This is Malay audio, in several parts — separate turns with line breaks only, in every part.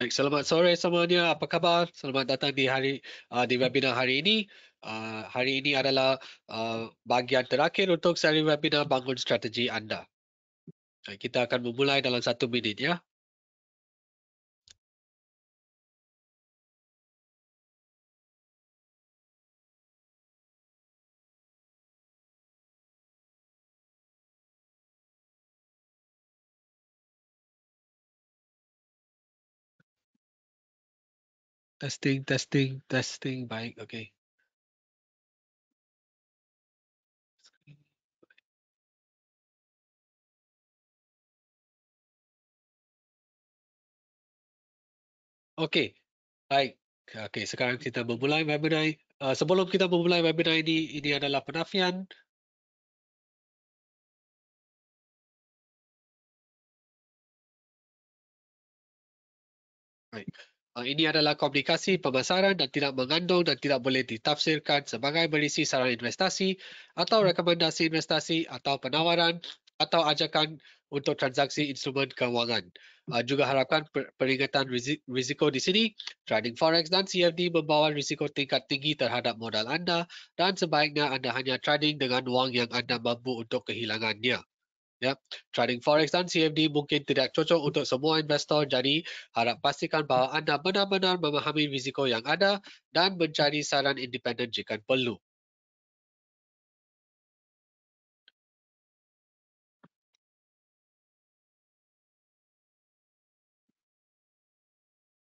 Baik, selamat sore semuanya. Apa
khabar? Selamat datang di hari uh, di webinar hari ini. Uh, hari ini adalah
uh, bahagian terakhir untuk seri webinar bangun strategi anda. Baik, kita akan memulai dalam satu minit ya. Testing, testing, testing, baik, okay. Okay, baik. Okay, sekarang kita memulai webinar. Uh, sebelum kita memulai webinar ini, ini adalah penafian. Baik. Ah, ini adalah
komplikasi pemasaran dan tidak mengandung dan tidak boleh ditafsirkan sebagai berisi saran investasi atau rekomendasi investasi atau penawaran atau ajakan untuk transaksi instrumen kewangan. Ah, juga harapkan peringatan risiko di sini, trading forex dan CFD membawa risiko tingkat tinggi terhadap modal anda dan sebaiknya anda hanya trading dengan wang yang anda mampu untuk kehilangannya. Ya, trading forex dan CFD mungkin tidak cocok untuk semua investor. Jadi harap pastikan bahawa anda benar-benar memahami
risiko yang ada dan mencari saran independen jika perlu.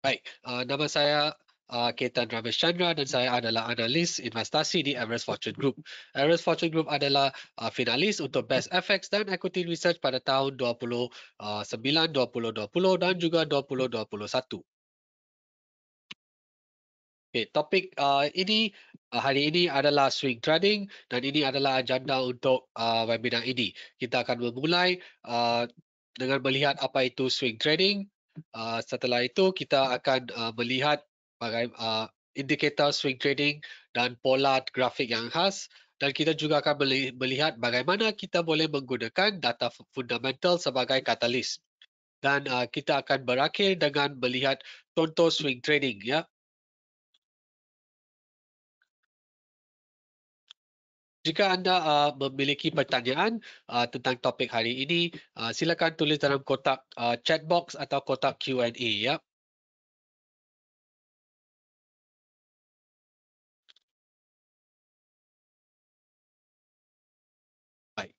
Baik, uh, nama saya
Uh, Ketan Ramesh Chandra dan saya adalah analis investasi di Everest Fortune Group. Everest Fortune Group adalah uh, finalis untuk Best FX dan Equity Research pada tahun 2009, 2020 ah, dan juga 2021. Okay, topik uh, ini uh, hari ini adalah swing trading dan ini adalah agenda untuk uh, webinar ini. Kita akan memulai uh, dengan melihat apa itu swing trading. Uh, setelah itu kita akan uh, melihat bagai uh, indikator swing trading dan pola grafik yang khas dan kita juga akan melihat bagaimana kita boleh menggunakan data fundamental sebagai katalis
dan uh, kita akan berakhir dengan melihat contoh swing trading ya Jika anda uh, memiliki pertanyaan uh, tentang topik hari ini, uh, silakan tulis dalam kotak uh, chat box atau kotak Q&A. Ya.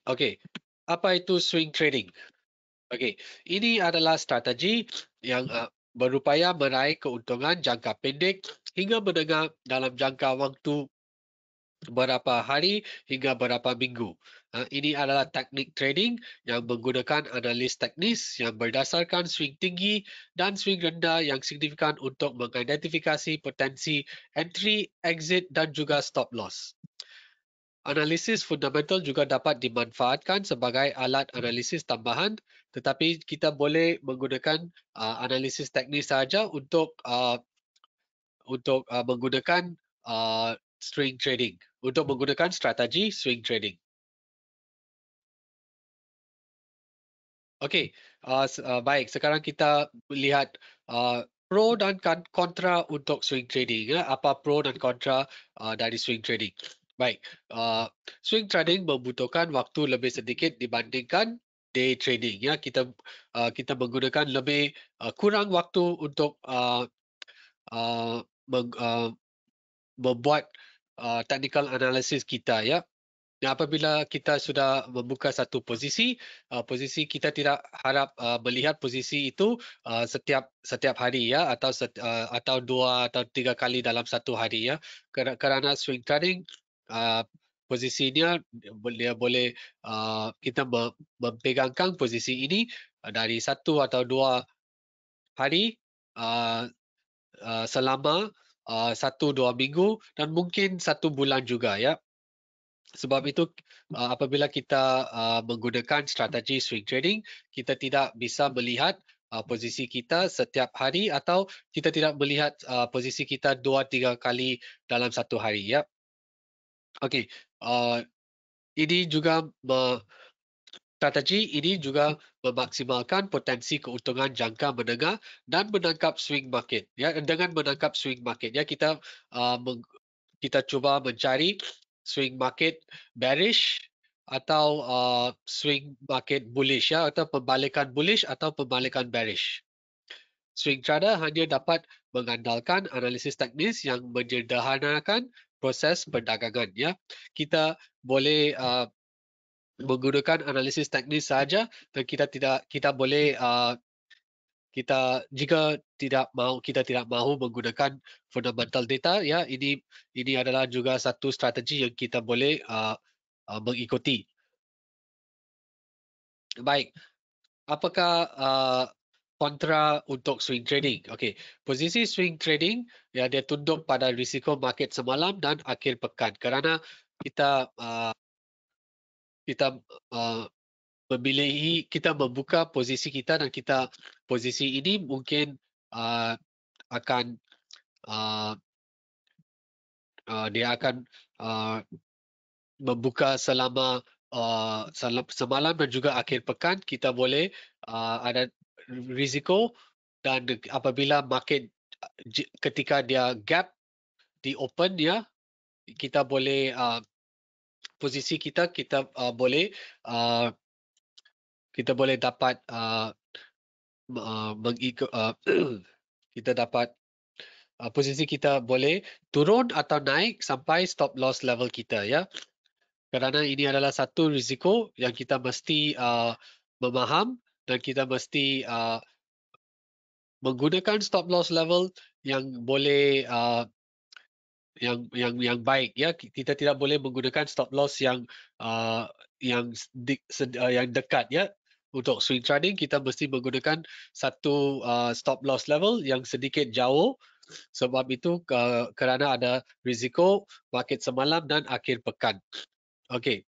Okey, apa itu swing trading? Okey,
ini adalah strategi yang uh, berupaya meraih keuntungan jangka pendek hingga menengah dalam jangka waktu berapa hari hingga berapa minggu. Uh, ini adalah teknik trading yang menggunakan analis teknis yang berdasarkan swing tinggi dan swing rendah yang signifikan untuk mengidentifikasi potensi entry, exit dan juga stop loss. Analisis fundamental juga dapat dimanfaatkan sebagai alat analisis tambahan tetapi kita boleh menggunakan uh, analisis teknis saja untuk uh,
untuk uh, menggunakan uh, swing trading untuk menggunakan strategi swing trading. Okey, uh, uh, baik sekarang kita lihat uh, pro dan kan-, kontra untuk
swing trading ya. apa pro dan kontra uh, dari swing trading. Baik, uh, swing trading membutuhkan waktu lebih sedikit dibandingkan day trading. Ya, kita uh, kita menggunakan lebih uh, kurang waktu untuk uh, uh, meng, uh, membuat uh, technical analysis kita. Ya, Nah, apabila kita sudah membuka satu posisi, uh, posisi kita tidak harap uh, melihat posisi itu uh, setiap setiap hari ya, atau set, uh, atau dua atau tiga kali dalam satu hari ya, kerana swing trading Ah, posisinya dia boleh uh, kita mempegangkan posisi ini ah, dari satu atau dua hari uh, uh, selama uh, satu dua minggu dan mungkin satu bulan juga ya sebab itu uh, apabila kita uh, menggunakan strategi swing trading kita tidak bisa melihat uh, posisi kita setiap hari atau kita tidak melihat uh, posisi kita dua tiga kali dalam satu hari ya Okey, uh, eh, ini juga strategi ini juga hmm. memaksimalkan potensi keuntungan jangka menengah dan menangkap swing market. Ya, dengan menangkap swing market, ya kita uh, kita cuba mencari swing market bearish atau uh, swing market bullish ya atau pembalikan bullish atau pembalikan bearish. Swing trader hanya dapat mengandalkan analisis teknis yang menyederhanakan proses hmm. perdagangan ya kita boleh uh, menggunakan analisis teknis saja dan kita tidak kita boleh uh, kita jika tidak mahu kita tidak mahu menggunakan fundamental data ya ini ini adalah juga satu strategi yang kita boleh uh, uh, mengikuti baik apakah uh, kontra untuk swing trading. Okey, posisi swing trading ya dia tunduk pada risiko market semalam dan akhir pekan kerana kita uh, kita uh, memilihi kita membuka posisi kita dan kita posisi ini mungkin uh, akan uh, uh, dia akan uh, membuka selama uh, semalam dan juga akhir pekan kita boleh uh, ada risiko dan apabila market ketika dia gap di open ya kita boleh uh, posisi kita kita uh, boleh uh, kita boleh dapat uh, uh, uh, kita dapat uh, posisi kita boleh turun atau naik sampai stop loss level kita ya kerana ini adalah satu risiko yang kita mesti uh, memaham dan kita mesti uh, menggunakan stop loss level yang boleh uh, yang yang yang baik ya kita tidak boleh menggunakan stop loss yang uh, yang di, sed, uh, yang dekat ya untuk swing trading kita mesti menggunakan satu uh, stop loss level yang sedikit jauh sebab itu uh, kerana ada risiko market semalam dan akhir pekan okey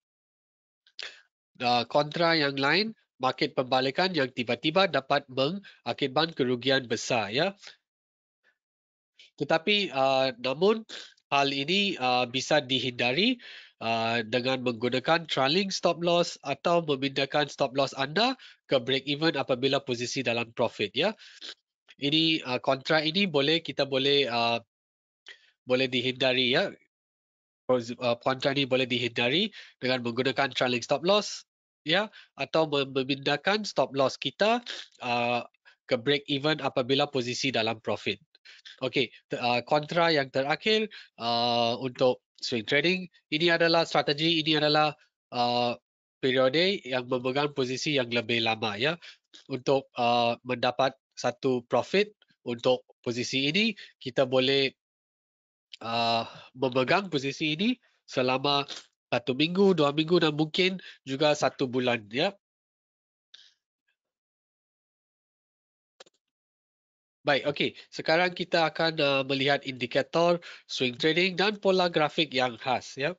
uh, kontra yang lain market pembalikan yang tiba-tiba dapat mengakibatkan kerugian besar ya. Tetapi uh, namun hal ini uh, bisa dihindari uh, dengan menggunakan trailing stop loss atau memindahkan stop loss anda ke break even apabila posisi dalam profit ya. Ini uh, kontrak ini boleh kita boleh uh, boleh dihindari ya. Uh, kontrak ini boleh dihindari dengan menggunakan trailing stop loss ya atau memindahkan stop loss kita uh, ke break even apabila posisi dalam profit. Okey, uh, kontra yang terakhir uh, untuk swing trading ini adalah strategi ini adalah uh, periode yang memegang posisi yang lebih lama ya untuk uh, mendapat satu profit untuk posisi ini kita boleh uh, memegang posisi ini selama satu minggu,
dua minggu dan mungkin juga satu bulan. Ya. Baik, okey. Sekarang kita akan uh, melihat
indikator swing trading dan pola grafik yang khas. Ya.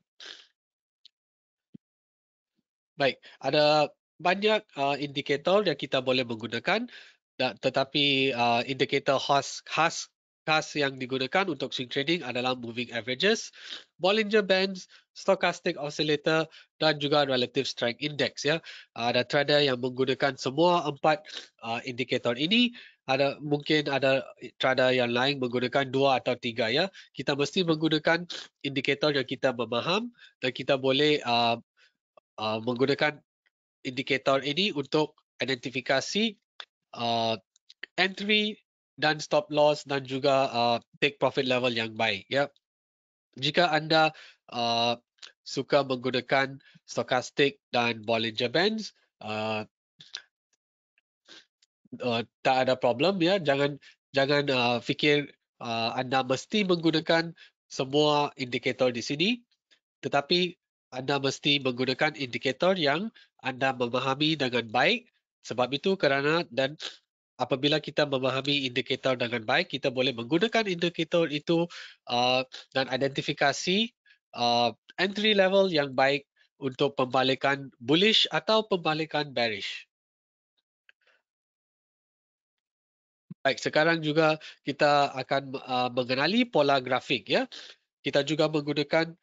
Baik, ada banyak uh, indikator yang kita boleh menggunakan tetapi uh, indikator khas, khas khas yang digunakan untuk swing trading adalah moving averages, Bollinger Bands, stochastic oscillator dan juga relative strength index ya. Ada ah, trader yang menggunakan semua empat uh, indikator ini. Ada mungkin ada trader yang lain menggunakan dua atau tiga ya. Kita mesti menggunakan indikator yang kita memaham dan kita boleh uh, uh, menggunakan indikator ini untuk identifikasi uh, entry dan stop loss dan juga uh, take profit level yang baik ya. Jika anda uh, suka menggunakan stochastic dan Bollinger Bands, uh, uh, tak ada problem ya. Jangan jangan uh, fikir uh, anda mesti menggunakan semua indikator di sini, tetapi anda mesti menggunakan indikator yang anda memahami dengan baik. Sebab itu kerana dan apabila kita memahami indikator dengan baik, kita boleh menggunakan indikator itu uh, dan identifikasi uh, entry level yang baik untuk pembalikan bullish atau pembalikan bearish. Baik, sekarang juga kita akan uh, mengenali pola grafik ya. Kita juga menggunakan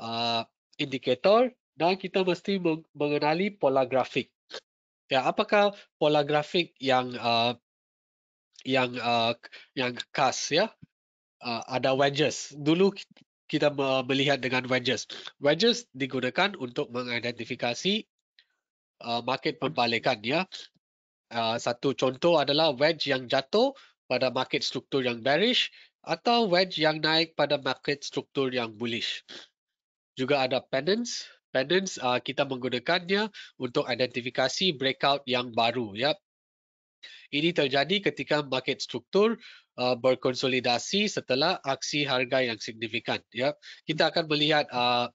uh, indikator dan kita mesti mengenali pola grafik. Ya, apakah pola grafik yang uh, yang uh, yang khas ya? Uh, ada wedges. Dulu kita melihat dengan wedges. Wedges digunakan untuk mengidentifikasi uh, market pembalikan. Ya. Uh, satu contoh adalah wedge yang jatuh pada market struktur yang bearish atau wedge yang naik pada market struktur yang bullish. Juga ada pendants. Pendants uh, kita menggunakannya untuk identifikasi breakout yang baru. Ya. Ini terjadi ketika market struktur uh, berkonsolidasi setelah aksi harga yang signifikan. Ya, kita akan melihat uh,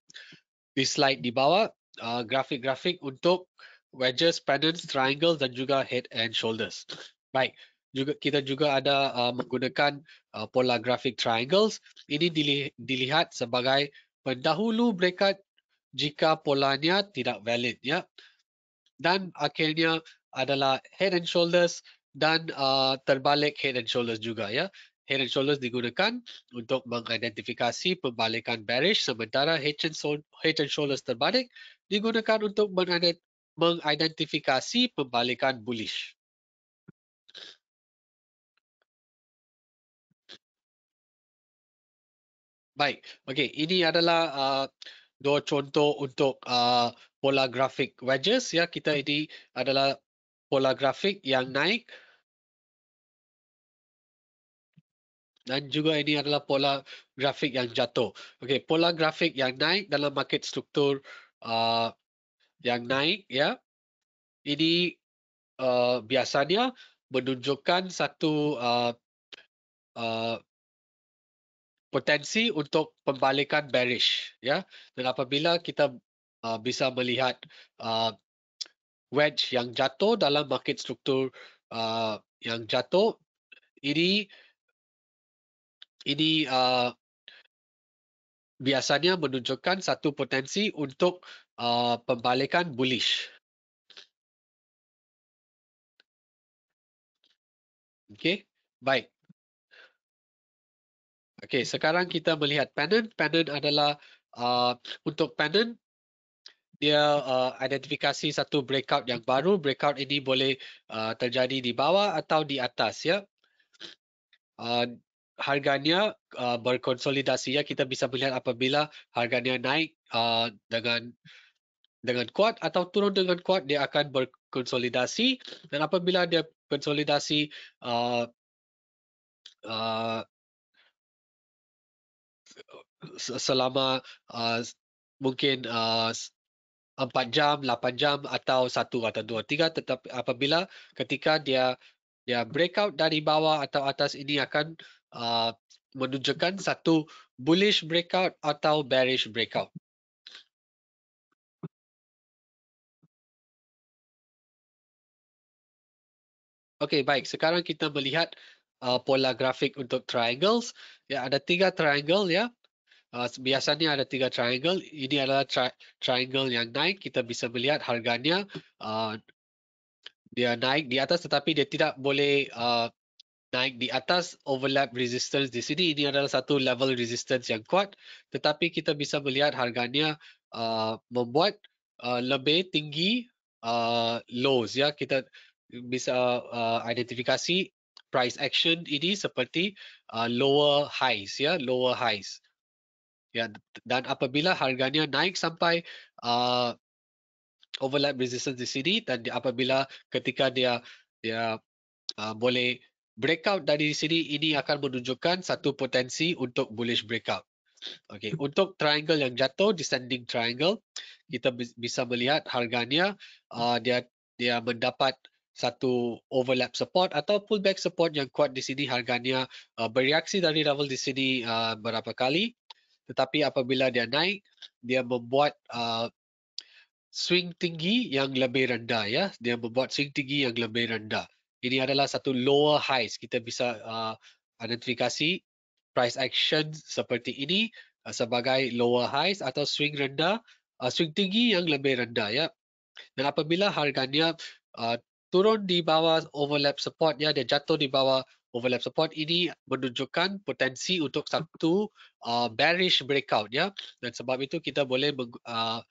di slide di bawah uh, grafik-grafik uh, untuk wedges, patterns, triangles dan juga head and shoulders. Baik, juga kita juga ada uh, menggunakan uh, pola grafik triangles. Ini dilihat sebagai pendahulu breakout jika polanya tidak valid ya dan akhirnya adalah head and shoulders dan uh, terbalik head and shoulders juga ya. Head and shoulders digunakan untuk mengidentifikasi pembalikan bearish sementara head and shoulders terbalik
digunakan untuk mengidentifikasi pembalikan bullish. Baik, okay. ini adalah uh, dua contoh untuk
uh, pola grafik wedges ya kita ini adalah pola grafik yang naik dan juga ini adalah pola grafik yang jatuh. Okey, pola grafik yang naik dalam market struktur uh,
yang naik ya. Ini uh, biasanya menunjukkan satu uh, uh,
potensi untuk pembalikan bearish ya. Dan apabila kita uh, bisa melihat uh, wedge yang jatuh dalam market struktur uh, yang jatuh ini ini uh,
biasanya menunjukkan satu potensi untuk uh, pembalikan bullish. Okey, baik. Okey, sekarang kita melihat pattern. Pattern adalah uh, untuk pattern
dia uh, identifikasi satu breakout yang baru. Breakout ini boleh uh, terjadi di bawah atau di atas, ya. Uh, harganya uh, berkonsolidasi ya kita bisa melihat apabila harganya naik uh, dengan dengan kuat atau turun dengan kuat dia akan berkonsolidasi dan apabila dia
konsolidasi uh, uh, selama uh, mungkin uh,
4 jam, lapan jam atau satu atau dua, tiga tetapi apabila ketika dia dia breakout dari bawah atau atas ini akan Uh, menunjukkan
satu bullish breakout atau bearish breakout. Okey, baik. Sekarang kita melihat uh, pola grafik untuk triangles. Ya, ada tiga
triangle ya. Uh, biasanya ada tiga triangle. Ini adalah tri triangle yang naik. Kita bisa melihat harganya uh, dia naik di atas tetapi dia tidak boleh uh, naik di atas overlap resistance di sini. Ini adalah satu level resistance yang kuat. Tetapi kita bisa melihat harganya uh, membuat uh, lebih tinggi uh, lows. Ya. Kita bisa uh, identifikasi price action ini seperti uh, lower highs. ya, Lower highs. Ya. Dan apabila harganya naik sampai uh, overlap resistance di sini dan apabila ketika dia dia uh, boleh breakout dari sini ini akan menunjukkan satu potensi untuk bullish breakout. Okey, untuk triangle yang jatuh descending triangle, kita bisa melihat harganya uh, dia dia mendapat satu overlap support atau pullback support yang kuat di sini harganya uh, bereaksi dari level di sini uh, berapa kali. Tetapi apabila dia naik, dia membuat uh, swing tinggi yang lebih rendah ya. Dia membuat swing tinggi yang lebih rendah ini adalah satu lower highs kita bisa uh, identifikasi price action seperti ini uh, sebagai lower highs atau swing rendah uh, swing tinggi yang lebih rendah ya dan apabila harganya uh, turun di bawah overlap support ya dia jatuh di bawah overlap support ini menunjukkan potensi untuk satu uh, bearish breakout ya dan sebab itu kita boleh uh,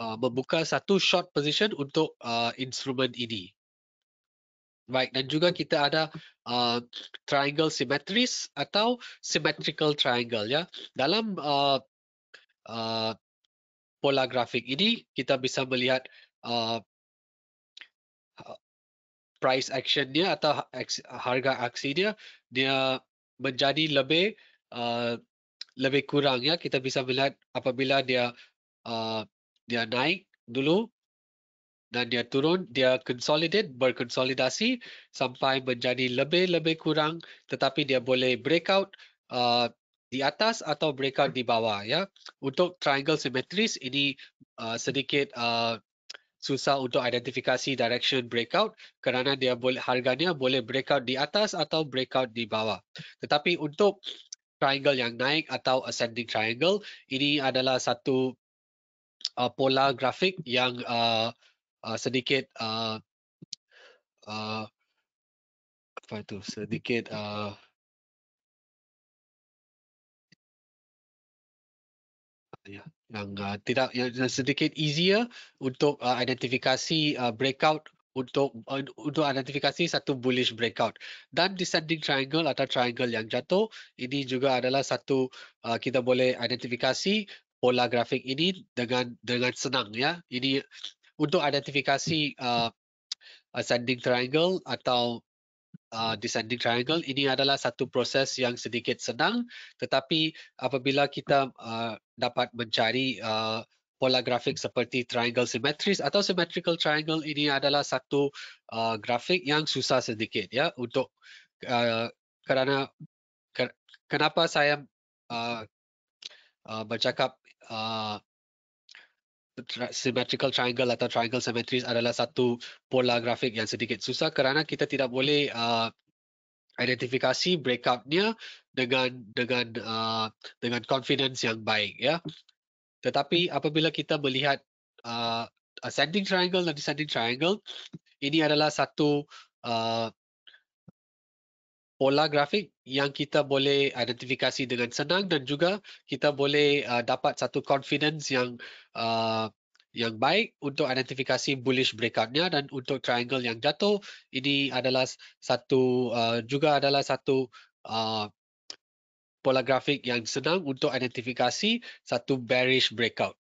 uh, membuka satu short position untuk uh, instrumen ini Baik, dan juga kita ada uh, triangle symmetries atau symmetrical triangle ya. Dalam uh, uh, pola grafik ini kita bisa melihat uh, price action dia atau harga aksi dia dia menjadi lebih uh, lebih kurang ya. Kita bisa melihat apabila dia uh, dia naik dulu dan dia turun, dia konsolidat, berkonsolidasi sampai menjadi lebih-lebih kurang tetapi dia boleh breakout uh, di atas atau breakout di bawah ya. Untuk triangle simetris ini uh, sedikit uh, susah untuk identifikasi direction breakout kerana dia boleh harganya boleh breakout di atas atau breakout di bawah. Tetapi untuk triangle yang naik atau ascending triangle ini adalah satu uh, pola grafik
yang uh, Ah, sedikit uh, uh, apa itu sedikit uh, ya yang uh, tidak ya, yang sedikit easier
untuk uh, identifikasi uh, breakout untuk uh, untuk identifikasi satu bullish breakout dan descending triangle atau triangle yang jatuh ini juga adalah satu uh, kita boleh identifikasi pola grafik ini dengan dengan senang ya ini untuk identifikasi uh, ascending triangle atau uh, descending triangle ini adalah satu proses yang sedikit senang tetapi apabila kita uh, dapat mencari uh, pola grafik seperti triangle symmetris atau symmetrical triangle ini adalah satu uh, grafik yang susah sedikit ya untuk uh, kerana ker kenapa saya uh, uh, bercakap uh, symmetrical triangle atau triangle symmetries adalah satu pola grafik yang sedikit susah kerana kita tidak boleh uh, identifikasi breakupnya dengan dengan uh, dengan confidence yang baik ya. Tetapi apabila kita melihat uh, ascending triangle dan descending triangle ini adalah satu uh, pola grafik yang kita boleh identifikasi dengan senang dan juga kita boleh uh, dapat satu confidence yang uh, yang baik untuk identifikasi bullish breakoutnya dan untuk triangle yang jatuh ini adalah satu uh, juga adalah satu uh, pola grafik yang
senang untuk identifikasi satu bearish breakout.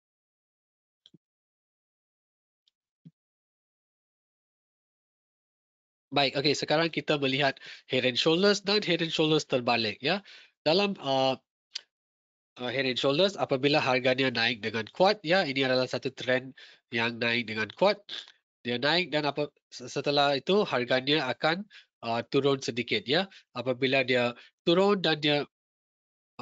Baik, okay sekarang kita melihat head and shoulders dan head and shoulders terbalik ya. Dalam uh,
uh, head and shoulders apabila harganya naik dengan kuat ya, ini adalah satu trend yang naik dengan kuat. Dia naik dan apa setelah itu harganya akan uh, turun sedikit ya. Apabila dia turun dan dia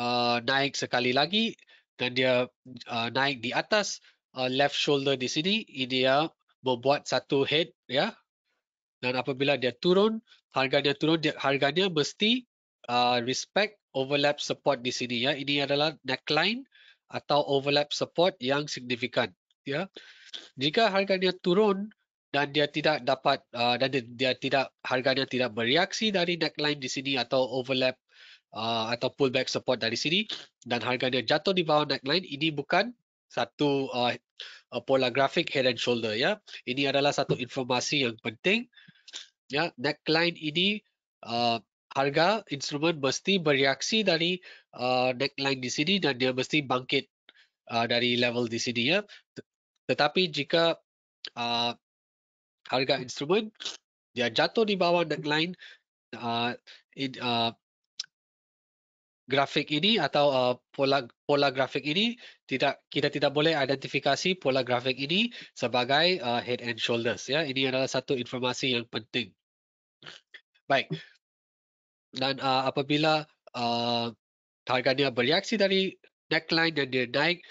uh, naik sekali lagi dan dia uh, naik di atas uh, left shoulder di sini, ini dia membuat satu head ya dan apabila dia turun harga dia turun dia, harganya mesti uh, respect overlap support di sini ya ini adalah neckline atau overlap support yang signifikan ya jika harganya turun dan dia tidak dapat uh, dan dia, dia tidak harganya tidak bereaksi dari neckline di sini atau overlap uh, atau pullback support dari sini dan harganya jatuh di bawah neckline ini bukan satu uh, uh, pola grafik head and shoulder ya ini adalah satu informasi yang penting ya neck line ini uh, harga instrumen mesti bereaksi dari uh, neck di sini dan dia mesti bangkit uh, dari level di sini ya tetapi
jika uh, harga instrumen dia jatuh di bawah neckline uh, in, uh, grafik ini atau
uh, pola pola grafik ini tidak kita tidak boleh identifikasi pola grafik ini sebagai uh, head and shoulders ya ini adalah satu informasi yang penting Baik. Dan uh, apabila uh, harga dia bereaksi dari neckline dan dia naik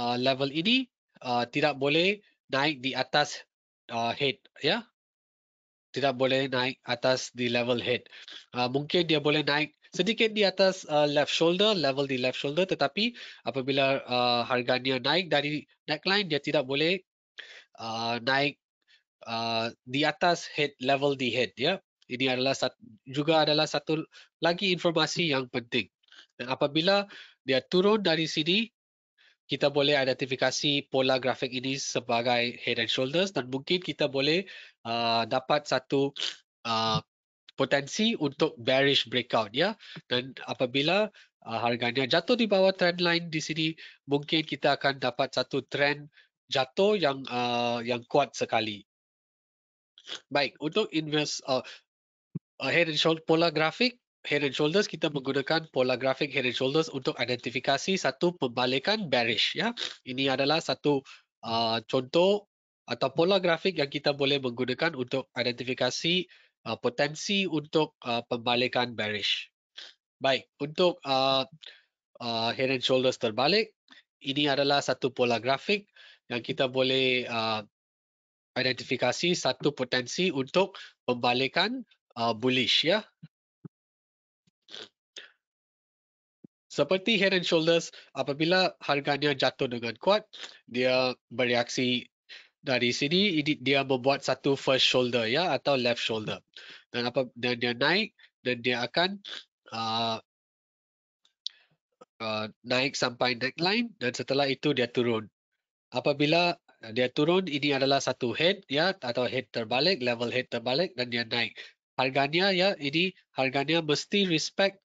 uh, level ini, uh, tidak boleh naik di atas uh, head. ya. Yeah? Tidak boleh naik atas di level head. Uh, mungkin dia boleh naik sedikit di atas uh, left shoulder, level di left shoulder. Tetapi apabila uh, harga dia naik dari neckline, dia tidak boleh uh, naik uh, di atas head level di head. ya. Yeah? Ini adalah satu, juga adalah satu lagi informasi yang penting. Dan apabila dia turun dari sini, kita boleh identifikasi pola grafik ini sebagai head and shoulders dan mungkin kita boleh uh, dapat satu uh, potensi untuk bearish breakout ya. Dan apabila uh, harganya jatuh di bawah trend line di sini, mungkin kita akan dapat satu trend jatuh yang uh, yang kuat sekali. Baik, untuk invest uh, uh, head and shoulder pola grafik head and shoulders kita menggunakan pola grafik head and shoulders untuk identifikasi satu pembalikan bearish ya ini adalah satu uh, contoh atau pola grafik yang kita boleh menggunakan untuk identifikasi uh, potensi untuk uh, pembalikan bearish baik untuk uh, uh, head and shoulders terbalik ini adalah satu pola grafik yang kita boleh uh, identifikasi satu potensi untuk pembalikan uh, bullish ya seperti head and shoulders apabila harganya jatuh dengan kuat dia bereaksi dari sini dia membuat satu first shoulder ya atau left shoulder dan apa dan dia naik dan dia akan uh, Uh, naik sampai neckline dan setelah itu dia turun. Apabila dia turun, ini adalah satu head ya atau head terbalik, level head terbalik dan dia naik harganya ya ini harganya mesti respect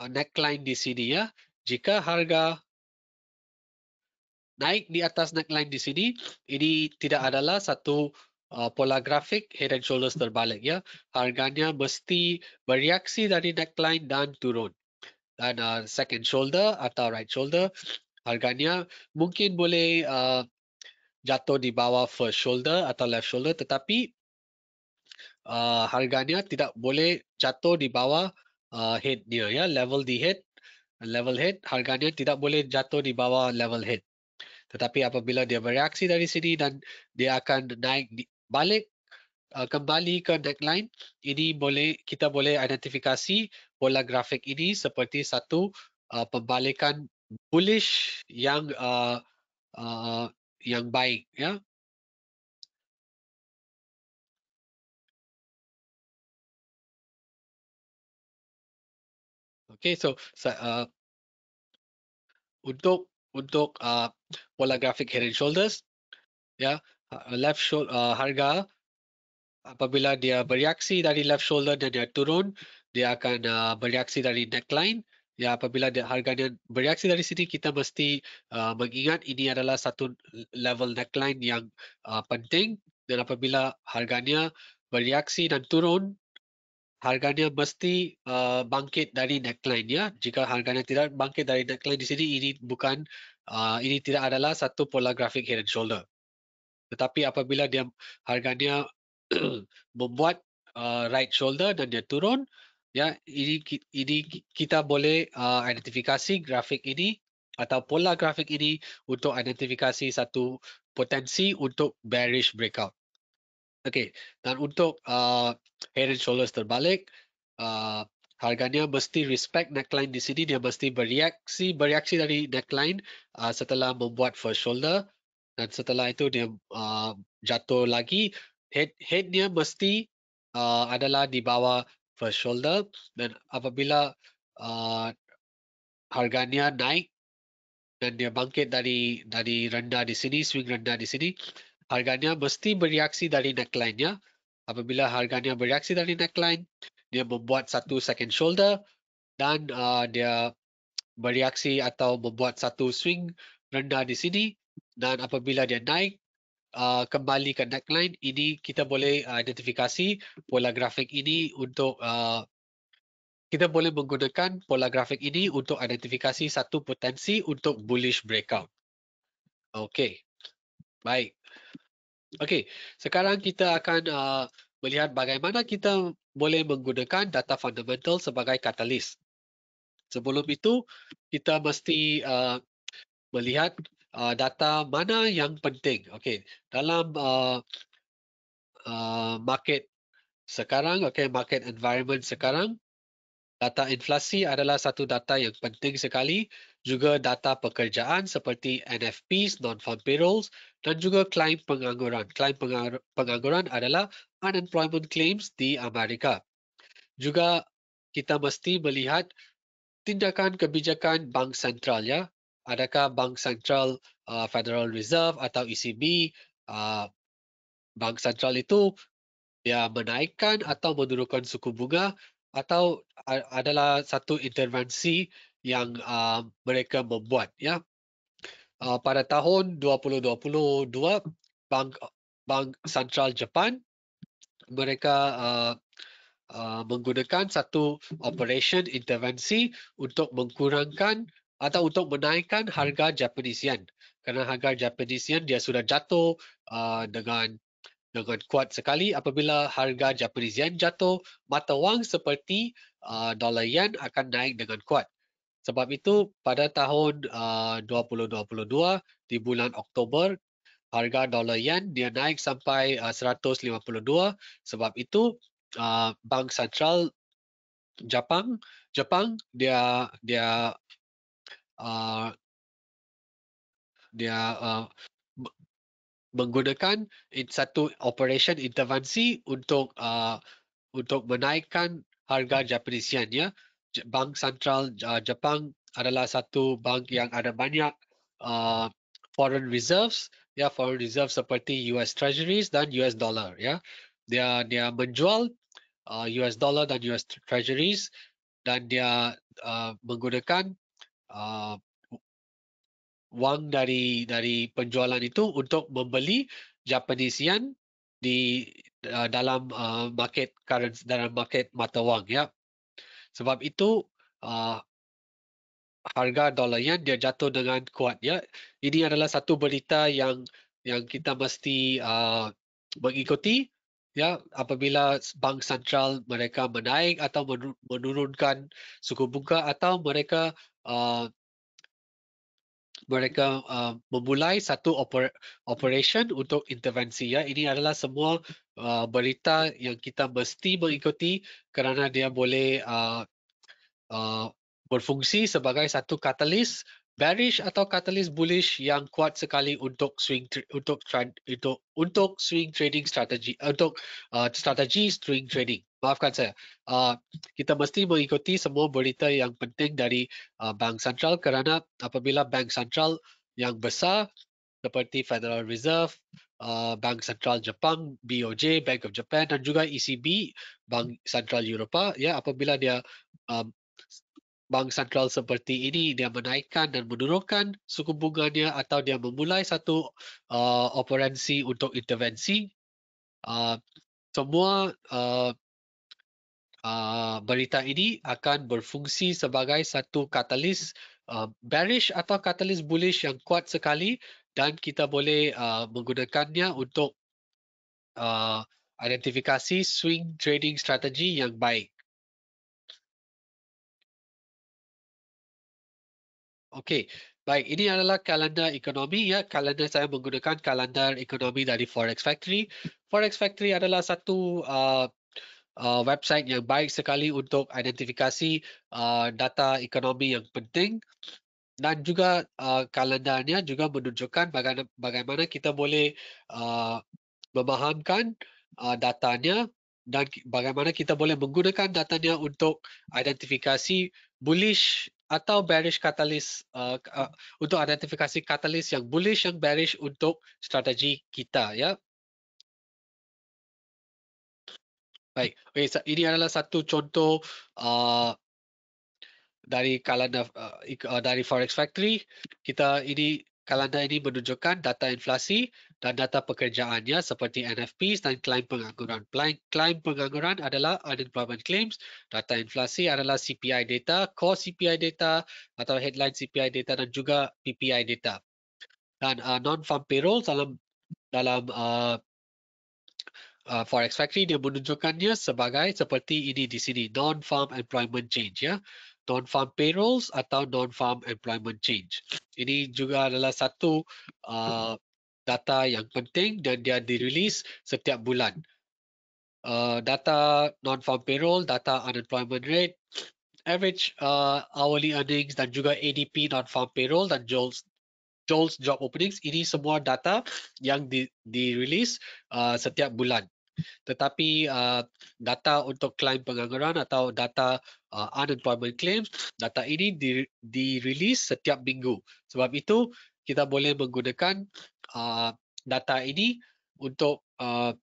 uh, neckline di sini ya jika harga naik di atas neckline di sini ini tidak adalah satu uh, pola grafik head and shoulders terbalik ya harganya mesti bereaksi dari neckline dan turun dan uh, second shoulder atau right shoulder harganya mungkin boleh uh, jatuh di bawah first shoulder atau left shoulder tetapi uh, harganya tidak boleh jatuh di bawah uh, head dia ya level di head level head harganya tidak boleh jatuh di bawah level head tetapi apabila dia bereaksi dari sini dan dia akan naik di, balik uh, kembali ke neckline ini boleh kita boleh identifikasi pola grafik ini seperti satu
uh, pembalikan bullish yang uh, uh, yang baik ya Okay, so uh, untuk untuk uh, pola grafik head and shoulders,
ya yeah, uh, left shoulder uh, harga apabila dia bereaksi dari left shoulder dan dia turun, dia akan uh, bereaksi dari neckline. Ya apabila dia, harga dia bereaksi dari sini kita mesti uh, mengingat ini adalah satu level neckline yang uh, penting dan apabila harganya bereaksi dan turun harganya mesti uh, bangkit dari neckline ya. Jika harganya tidak bangkit dari neckline di sini ini bukan uh, ini tidak adalah satu pola grafik head and shoulder. Tetapi apabila dia harganya membuat uh, right shoulder dan dia turun ya ini ini kita boleh uh, identifikasi grafik ini atau pola grafik ini untuk identifikasi satu potensi untuk bearish breakout. Okey, dan untuk uh, head and shoulders terbalik, uh, harganya mesti respect neckline di sini. Dia mesti bereaksi bereaksi dari neckline uh, setelah membuat first shoulder. Dan setelah itu dia uh, jatuh lagi. Head headnya mesti uh, adalah di bawah first shoulder. Dan apabila uh, harganya naik dan dia bangkit dari dari rendah di sini, swing rendah di sini, harganya mesti bereaksi dari neckline-nya. Apabila harganya bereaksi dari neckline, dia membuat satu second shoulder dan uh, dia bereaksi atau membuat satu swing rendah di sini. Dan apabila dia naik uh, kembali ke neckline, ini kita boleh uh, identifikasi pola grafik ini untuk uh, kita boleh menggunakan pola grafik ini untuk identifikasi satu potensi untuk bullish breakout. Okey, baik. Okey, sekarang kita akan uh, melihat bagaimana kita boleh menggunakan data fundamental sebagai katalis. Sebelum itu, kita mesti uh, melihat uh, data mana yang penting. Okey, dalam uh, uh, market sekarang, okey, market environment sekarang, data inflasi adalah satu data yang penting sekali juga data pekerjaan seperti NFPs non-farm payrolls dan juga klaim pengangguran klaim pengangguran adalah unemployment claims di Amerika juga kita mesti melihat tindakan kebijakan bank sentral ya adakah bank sentral uh, Federal Reserve atau ECB uh, bank sentral itu ya menaikkan atau menurunkan suku bunga atau adalah satu intervensi yang uh, mereka membuat ya uh, pada tahun 2022 bank bank sentral Jepun mereka uh, uh, menggunakan satu operation intervensi untuk mengurangkan atau untuk menaikkan harga Japanese yen kerana harga Japanese yen dia sudah jatuh uh, dengan dengan kuat sekali apabila harga Japanese yen jatuh, mata wang seperti uh, dolar yen akan naik dengan kuat. Sebab itu pada tahun uh, 2022 di bulan Oktober harga dolar yen dia naik sampai uh, 152 sebab itu
uh, bank sentral Jepang Jepang dia dia uh, dia uh,
menggunakan in, satu operation intervensi untuk uh, untuk menaikkan harga Japanese ya. Bank Sentral uh, Jepang adalah satu bank yang ada banyak uh, foreign reserves ya foreign reserves seperti US Treasuries dan US dollar ya. Dia dia menjual uh, US dollar dan US Treasuries dan dia uh, menggunakan uh, wang dari dari penjualan itu untuk membeli Japanese yen di uh, dalam uh, market currency dalam market mata wang ya. Sebab itu uh, harga dolar yen dia jatuh dengan kuat ya. Ini adalah satu berita yang yang kita mesti uh, mengikuti ya apabila bank sentral mereka menaik atau menurunkan suku bunga atau mereka uh, mereka uh, memulai satu oper- operation untuk intervensi ya ini adalah semua uh, berita yang kita mesti mengikuti kerana dia boleh uh, uh, berfungsi sebagai satu katalis bearish atau katalis bullish yang kuat sekali untuk swing untuk, untuk untuk swing trading strategi untuk uh, strategi swing trading maafkan saya. Uh, kita mesti mengikuti semua berita yang penting dari uh, bank sentral kerana apabila bank sentral yang besar seperti Federal Reserve, uh, Bank Sentral Jepang, BOJ, Bank of Japan dan juga ECB, Bank Sentral Eropah, ya apabila dia um, bank sentral seperti ini dia menaikkan dan menurunkan suku bunganya atau dia memulai satu uh, operasi untuk intervensi uh, semua uh, Ah, berita ini akan berfungsi sebagai satu katalis uh, bearish atau katalis bullish yang kuat sekali dan kita boleh uh,
menggunakannya untuk uh, identifikasi swing trading strategi yang baik. Okey, baik ini adalah kalender ekonomi ya. Kalender saya menggunakan
kalender ekonomi dari Forex Factory. Forex Factory adalah satu uh, uh, website yang baik sekali untuk identifikasi uh, data ekonomi yang penting dan juga uh, kalendarnya juga menunjukkan bagaimana, bagaimana kita boleh uh, memahamkan uh, datanya dan bagaimana kita boleh menggunakan datanya untuk identifikasi bullish atau bearish catalyst uh, uh, untuk identifikasi catalyst yang bullish yang bearish untuk
strategi kita ya Baik, okay, so ini adalah satu contoh uh, dari kalender
uh, uh, dari Forex Factory. Kita ini kalender ini menunjukkan data inflasi dan data pekerjaannya seperti NFP dan klaim pengangguran. Klaim pengangguran adalah unemployment claims. Data inflasi adalah CPI data, core CPI data atau headline CPI data dan juga PPI data. Dan uh, non-farm payroll dalam dalam uh, uh, forex factory dia menunjukkannya sebagai seperti ini di sini non farm employment change ya non farm payrolls atau non farm employment change ini juga adalah satu uh, data yang penting dan dia dirilis setiap bulan uh, data non farm payroll data unemployment rate average uh, hourly earnings dan juga ADP non farm payroll dan jobs Joel's job openings ini semua data yang di dirilis uh, setiap bulan tetapi uh, data untuk klaim pengangguran atau data uh, unemployment claims data ini di di dirilis setiap minggu sebab itu kita boleh menggunakan uh, data ini untuk uh,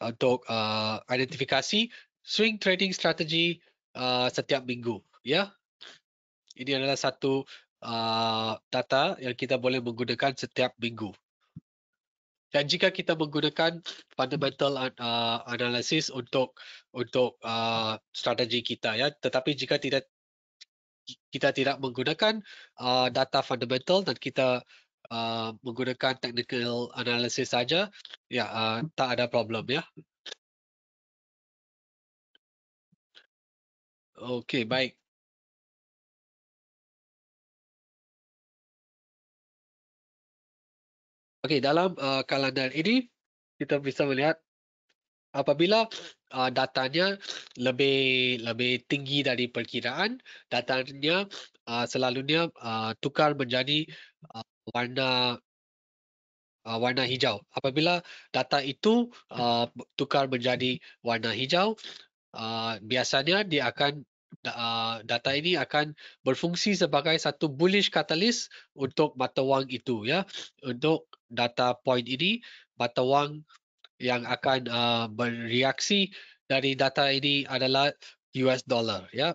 untuk uh, identifikasi swing trading strategy uh, setiap minggu ya ini adalah satu Uh, data yang kita boleh menggunakan setiap minggu. Dan jika kita menggunakan fundamental uh, analysis untuk untuk uh, strategi kita ya, tetapi jika tidak kita tidak menggunakan uh, data fundamental dan kita uh, menggunakan technical
analysis saja, ya uh, tak ada problem ya. Okay, baik. Okey, dalam uh, kalender ini kita bisa melihat apabila uh,
datanya lebih lebih tinggi dari perkiraan, datanya uh, selalunya uh, tukar menjadi uh, warna uh, warna hijau. Apabila data itu uh, tukar menjadi warna hijau, uh, biasanya dia akan uh, data ini akan berfungsi sebagai satu bullish catalyst untuk mata wang itu ya, untuk data point ini, mata wang yang akan uh, bereaksi dari data ini adalah US dollar. Ya.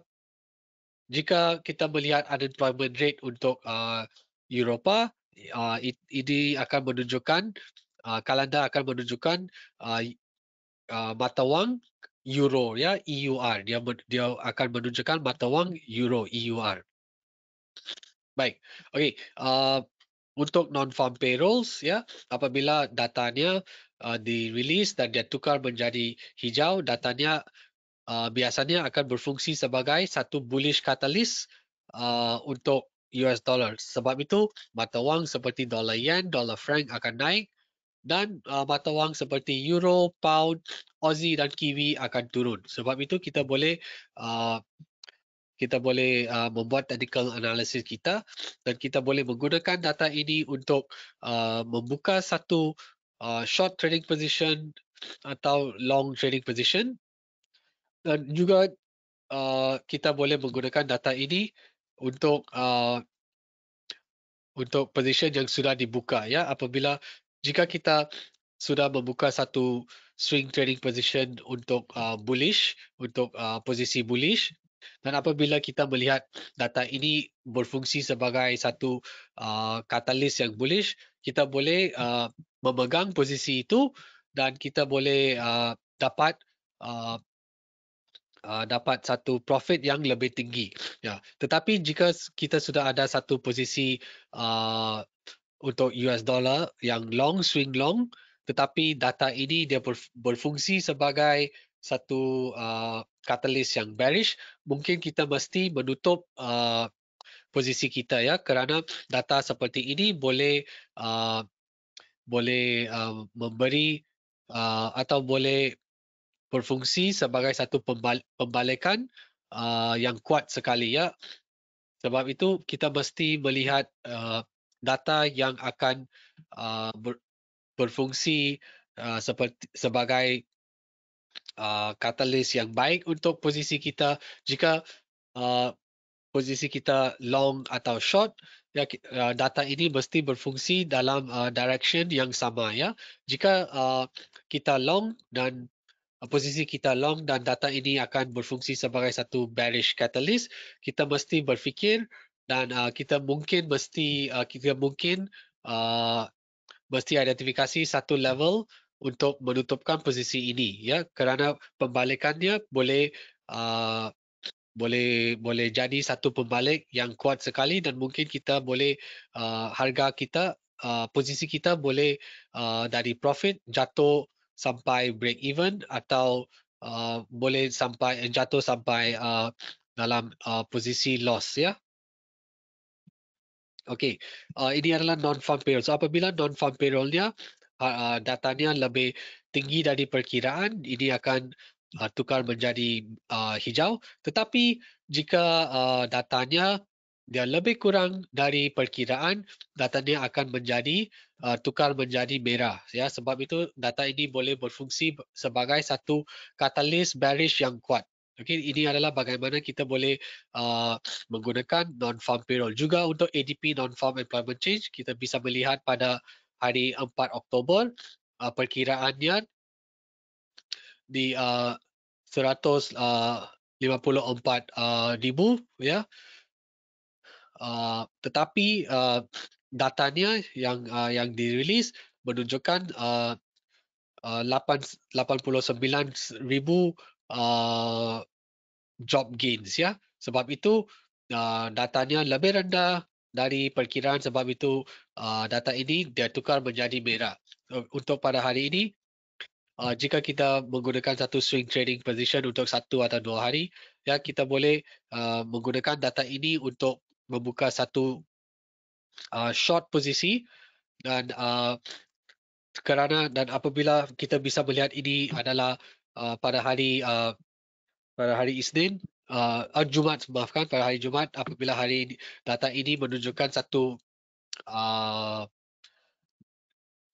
Jika kita melihat unemployment rate untuk uh, Eropa, uh, ini akan menunjukkan, uh, kalender akan menunjukkan uh, uh, mata wang euro ya EUR dia dia akan menunjukkan mata wang euro EUR baik okey uh, untuk non-farm payrolls ya apabila datanya uh, dirilis dan dia tukar menjadi hijau datanya uh, biasanya akan berfungsi sebagai satu bullish catalyst uh, untuk US dollar sebab itu mata wang seperti dollar yen dollar franc akan naik dan uh, mata wang seperti euro pound Aussie dan kiwi akan turun sebab itu kita boleh uh, kita boleh uh, membuat technical analysis kita dan kita boleh menggunakan data ini untuk uh, membuka satu uh, short trading position atau long trading position dan juga uh, kita boleh menggunakan data ini untuk uh, untuk position yang sudah dibuka ya apabila jika kita sudah membuka satu swing trading position untuk uh, bullish untuk uh, posisi bullish dan apabila kita melihat data ini berfungsi sebagai satu uh, katalis yang bullish, kita boleh uh, memegang posisi itu dan kita boleh uh, dapat uh, Uh, dapat satu profit yang lebih tinggi. Ya, tetapi jika kita sudah ada satu posisi uh, untuk US dollar yang long swing long, tetapi data ini dia berfungsi sebagai satu katalis uh, yang bearish, mungkin kita mesti menutup uh, posisi kita ya kerana data seperti ini boleh uh, boleh uh, memberi uh, atau boleh berfungsi sebagai satu pembal- pembalikan uh, yang kuat sekali ya. Sebab itu kita mesti melihat uh, data yang akan uh, ber- berfungsi uh, seperti sebagai katalis uh, yang baik untuk posisi kita jika uh, posisi kita long atau short ya uh, data ini mesti berfungsi dalam uh, direction yang sama ya jika uh, kita long dan uh, posisi kita long dan data ini akan berfungsi sebagai satu bearish catalyst kita mesti berfikir dan uh, kita mungkin mesti uh, kita mungkin uh, mesti identifikasi satu level untuk menutupkan posisi ini ya kerana pembalikannya boleh uh, boleh boleh jadi satu pembalik yang kuat sekali dan mungkin kita boleh uh, harga kita uh, posisi kita boleh uh, dari profit jatuh sampai break even atau uh, boleh sampai jatuh sampai uh, dalam uh, posisi loss ya Okey, uh, ini adalah non-farm payroll. So, apabila non-farm payrollnya Ah, ah, datanya lebih tinggi dari perkiraan, ini akan uh, tukar menjadi uh, hijau. Tetapi jika uh, datanya dia lebih kurang dari perkiraan, datanya akan menjadi uh, tukar menjadi merah. Ya, sebab itu data ini boleh berfungsi sebagai satu katalis bearish yang kuat. Okay, ini adalah bagaimana kita boleh uh, menggunakan non-farm payroll. Juga untuk ADP non-farm employment change, kita bisa melihat pada hari 4 Oktober uh, perkiraannya di uh, 154 uh, uh, ribu ya uh, tetapi uh, datanya yang uh, yang dirilis menunjukkan uh, uh, 89 ribu uh, job gains ya sebab itu uh, datanya lebih rendah dari perkiraan sebab itu uh, data ini dia tukar menjadi merah. Untuk pada hari ini, uh, jika kita menggunakan satu swing trading position untuk satu atau dua hari, ya kita boleh uh, menggunakan data ini untuk membuka satu uh, short posisi dan uh, kerana dan apabila kita bisa melihat ini adalah uh, pada hari uh, pada hari Isnin uh, on Jumaat maafkan pada hari Jumaat apabila hari data ini menunjukkan satu uh,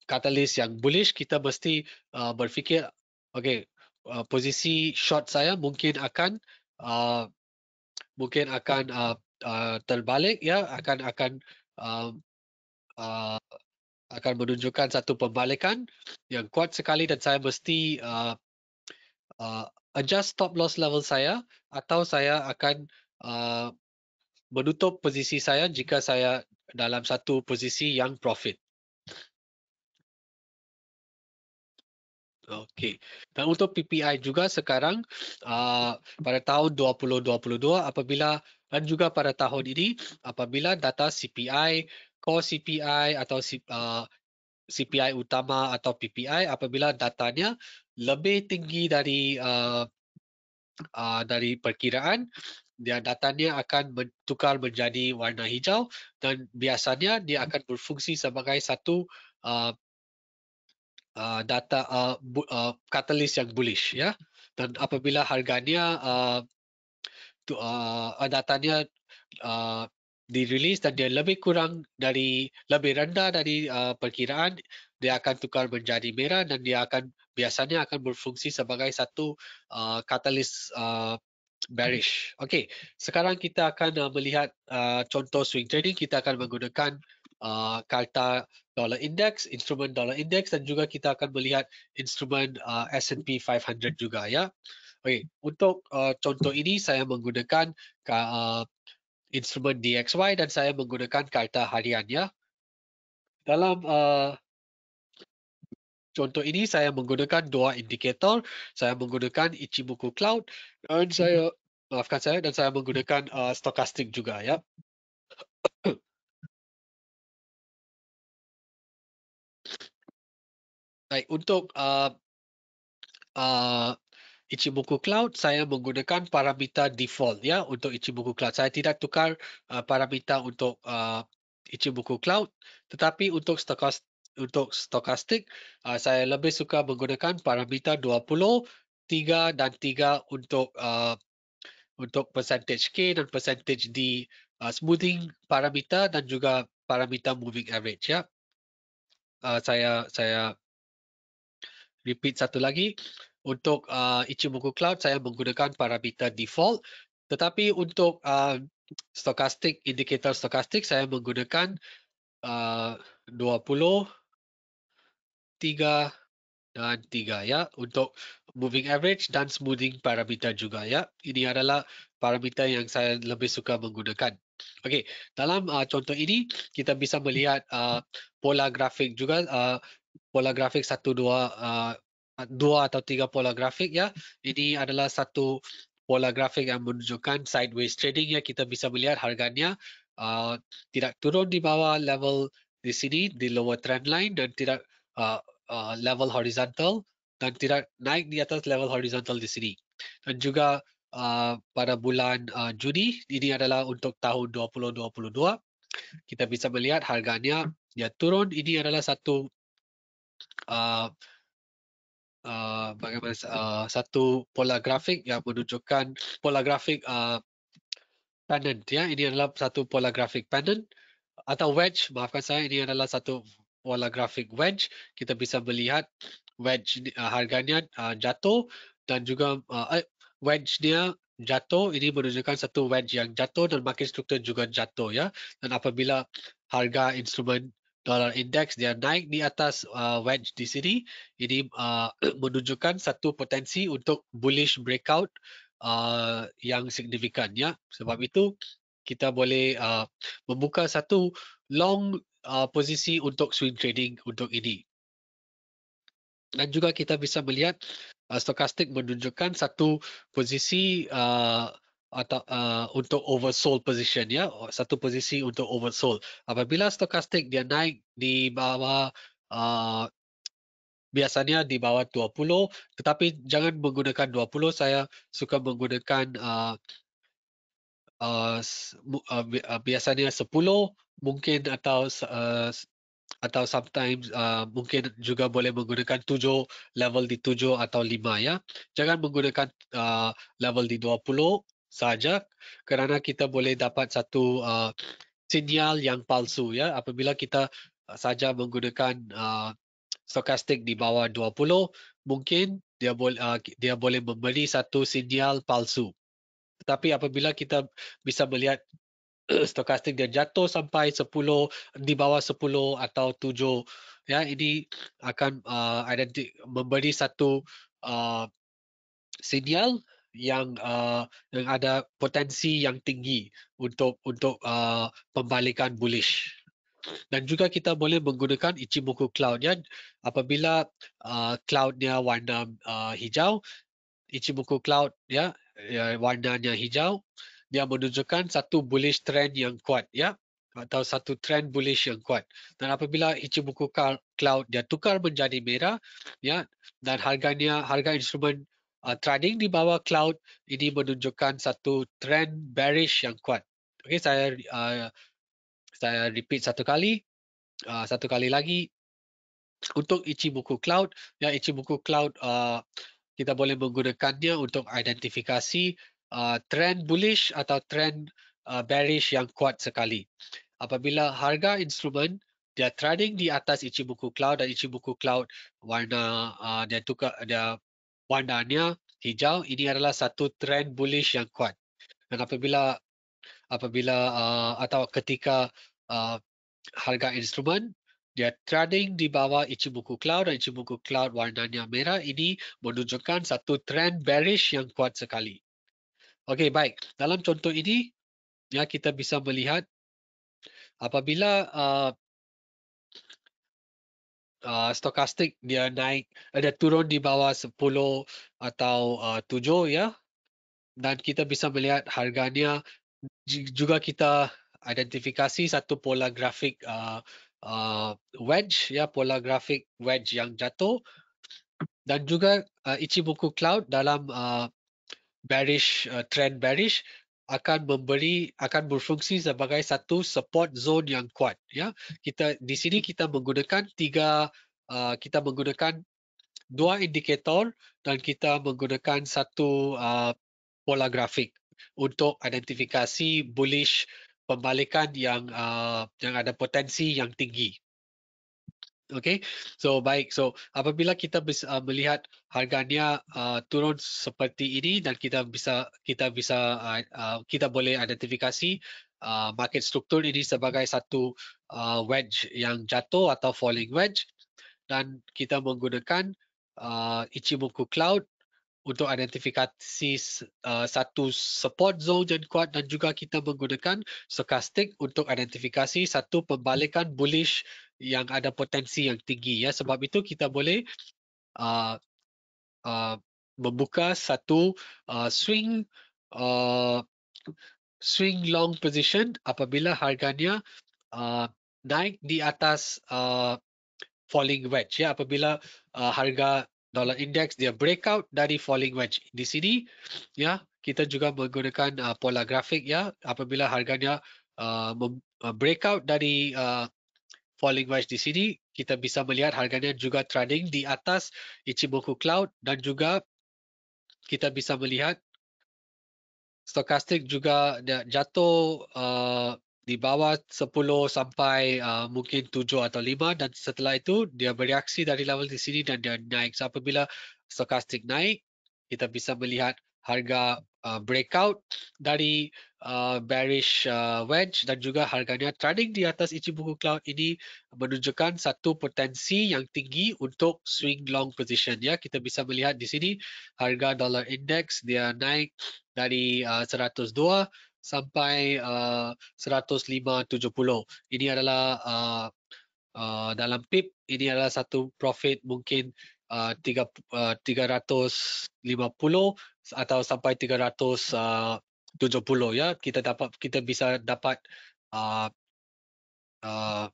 katalis yang bullish kita mesti uh, berfikir okey uh, posisi short saya mungkin akan uh, mungkin akan uh, uh, terbalik ya akan akan uh, uh, akan menunjukkan satu pembalikan yang kuat sekali dan saya mesti uh, uh adjust stop loss level saya atau saya akan uh, menutup posisi saya jika saya dalam satu posisi yang profit. Okey. Dan untuk PPI juga sekarang uh, pada tahun 2022 apabila dan juga pada tahun ini apabila data CPI, core CPI atau uh, CPI utama atau PPI apabila datanya lebih tinggi dari uh, uh, dari perkiraan dia datanya akan bertukar menjadi warna hijau dan biasanya dia hmm. akan berfungsi sebagai satu uh, uh, data uh, bu, uh, katalis yang bullish ya dan apabila harganya uh, uh, datanya uh, dirilis dan dia lebih kurang dari lebih rendah dari uh, perkiraan dia akan tukar menjadi merah dan dia akan biasanya akan berfungsi sebagai satu katalis uh, uh, bearish. Okey, sekarang kita akan uh, melihat uh, contoh swing trading. Kita akan menggunakan uh, karta dollar index, instrumen dollar index dan juga kita akan melihat instrumen uh, S&P 500 juga ya. Okey, untuk uh, contoh ini saya menggunakan uh, instrumen DXY dan saya menggunakan karta harian ya. Dalam uh, Contoh ini saya menggunakan dua indikator. Saya menggunakan Ichimoku
Cloud dan mhm. saya maafkan saya dan saya menggunakan uh, stochastic juga ya. Baik, untuk uh, uh, Ichimoku Cloud
saya menggunakan parameter default ya untuk Ichimoku Cloud. Saya tidak tukar uh, parameter untuk uh, Ichimoku Cloud tetapi untuk stochastic untuk stokastik, uh, saya lebih suka menggunakan parameter 20, 3 dan 3 untuk uh, untuk percentage K dan percentage D uh, smoothing parameter dan juga parameter moving average. Ya. Uh, saya saya repeat satu lagi. Untuk uh, Ichimoku Cloud, saya menggunakan parameter default. Tetapi untuk uh, stokastik, indikator stokastik, saya menggunakan uh, 20, tiga dan tiga ya untuk moving average dan smoothing parameter juga ya. Ini adalah parameter yang saya lebih suka menggunakan. Okey, dalam uh, contoh ini kita bisa melihat uh, pola grafik juga uh, pola grafik satu dua uh, dua atau tiga pola grafik ya. Ini adalah satu pola grafik yang menunjukkan sideways trading ya. Kita bisa melihat harganya uh, tidak turun di bawah level di sini di lower trend line dan tidak uh, Uh, level horizontal dan tidak naik di atas level horizontal di sini. Dan juga uh, pada bulan uh, Juni, ini adalah untuk tahun 2022, kita bisa melihat harganya dia turun. Ini adalah satu uh, uh, bagaimana uh, satu pola grafik yang menunjukkan pola grafik uh, pendant. Ya. Ini adalah satu pola grafik pendant atau wedge, maafkan saya, ini adalah satu wala grafik wedge kita bisa melihat wedge uh, harganya uh, jatuh dan juga uh, eh, wedge dia jatuh ini menunjukkan satu wedge yang jatuh dan market structure juga jatuh ya dan apabila harga instrumen dollar index dia naik di atas uh, wedge di sini ini uh, menunjukkan satu potensi untuk bullish breakout uh, yang signifikan ya sebab itu kita boleh uh, membuka satu long uh, posisi untuk swing trading untuk ini. Dan juga kita bisa melihat uh, stokastik menunjukkan satu posisi uh, atau uh, untuk oversold position ya, satu posisi untuk oversold. Apabila stokastik dia naik di bawah uh, biasanya di bawah 20, tetapi jangan menggunakan 20. Saya suka menggunakan uh, uh, uh, uh, biasanya 10 mungkin atau uh, atau sometimes uh, mungkin juga boleh menggunakan tujuh level di tujuh atau lima ya. Jangan menggunakan uh, level di dua puluh saja kerana kita boleh dapat satu uh, sinyal yang palsu ya apabila kita saja menggunakan uh, stokastik di bawah dua puluh, mungkin dia boleh uh, dia boleh memberi satu sinyal palsu tetapi apabila kita bisa melihat stokastik dia jatuh sampai 10 di bawah 10 atau 7 ya ini akan uh, identik memberi satu uh, sinyal yang uh, yang ada potensi yang tinggi untuk untuk uh, pembalikan bullish dan juga kita boleh menggunakan Ichimoku cloud ya apabila uh, cloudnya warna uh, hijau Ichimoku cloud ya, ya warnanya hijau yang menunjukkan satu bullish trend yang kuat ya atau satu trend bullish yang kuat dan apabila Ichimoku cloud dia tukar menjadi merah ya dan harganya harga instrumen uh, trading di bawah cloud ini menunjukkan satu trend bearish yang kuat okey saya uh, saya repeat satu kali uh, satu kali lagi untuk Ichimoku cloud ya Ichimoku cloud uh, kita boleh menggunakannya untuk identifikasi Uh, trend bullish atau trend uh, bearish yang kuat sekali. Apabila harga instrumen dia trading di atas Ichimoku Cloud dan Ichimoku Cloud warna uh, dia tukar dia warnanya hijau ini adalah satu trend bullish yang kuat. Dan apabila apabila uh, atau ketika uh, harga instrumen dia trading di bawah Ichimoku Cloud dan Ichimoku Cloud warnanya merah ini menunjukkan satu trend bearish yang kuat
sekali. Okey, baik. Dalam contoh ini, ya kita bisa melihat apabila uh, uh,
stokastik dia naik, ada turun di bawah 10 atau uh, 7, ya. Dan kita bisa melihat harganya juga kita identifikasi satu pola grafik uh, uh, wedge, ya pola grafik wedge yang jatuh. Dan juga uh, Ichimoku Cloud dalam uh, bearish uh, trend bearish akan memberi akan berfungsi sebagai satu support zone yang kuat ya kita di sini kita menggunakan tiga uh, kita menggunakan dua indikator dan kita menggunakan satu uh, pola grafik untuk identifikasi bullish pembalikan yang uh, yang ada potensi yang tinggi Okay, so baik. So apabila kita bisa ah, melihat harganya uh, turun seperti ini dan kita bisa kita bisa uh, uh, kita boleh identifikasi uh, market struktur ini sebagai satu uh, wedge yang jatuh atau falling wedge dan kita menggunakan uh, Ichimoku Cloud untuk identifikasi uh, satu support zone yang kuat dan juga kita menggunakan stochastic untuk identifikasi satu pembalikan bullish yang ada potensi yang tinggi ya sebab itu kita boleh uh, uh, membuka satu uh, swing uh, swing long position apabila harganya uh, naik di atas uh, falling wedge ya apabila uh, harga dollar index dia breakout dari falling wedge di sini ya kita juga menggunakan uh, pola grafik ya apabila harganya uh, mem- uh, breakout dari uh, falling wedge di sini kita bisa melihat harganya juga trending di atas Ichimoku Cloud dan juga kita bisa melihat stochastic juga jatuh uh, di bawah 10 sampai uh, mungkin 7 atau 5 dan setelah itu dia bereaksi dari level di sini dan dia naik. So, apabila stochastic naik, kita bisa melihat harga uh, breakout dari uh, bearish uh, wedge dan juga harganya trading di atas Ichimoku Cloud ini menunjukkan satu potensi yang tinggi untuk swing long position ya kita bisa melihat di sini harga dollar index dia naik dari uh, 102 sampai uh, 105.70 ini adalah uh, uh, dalam pip ini adalah satu profit mungkin uh, 350 uh, atau sampai 370 uh, ya kita dapat kita bisa dapat uh, uh,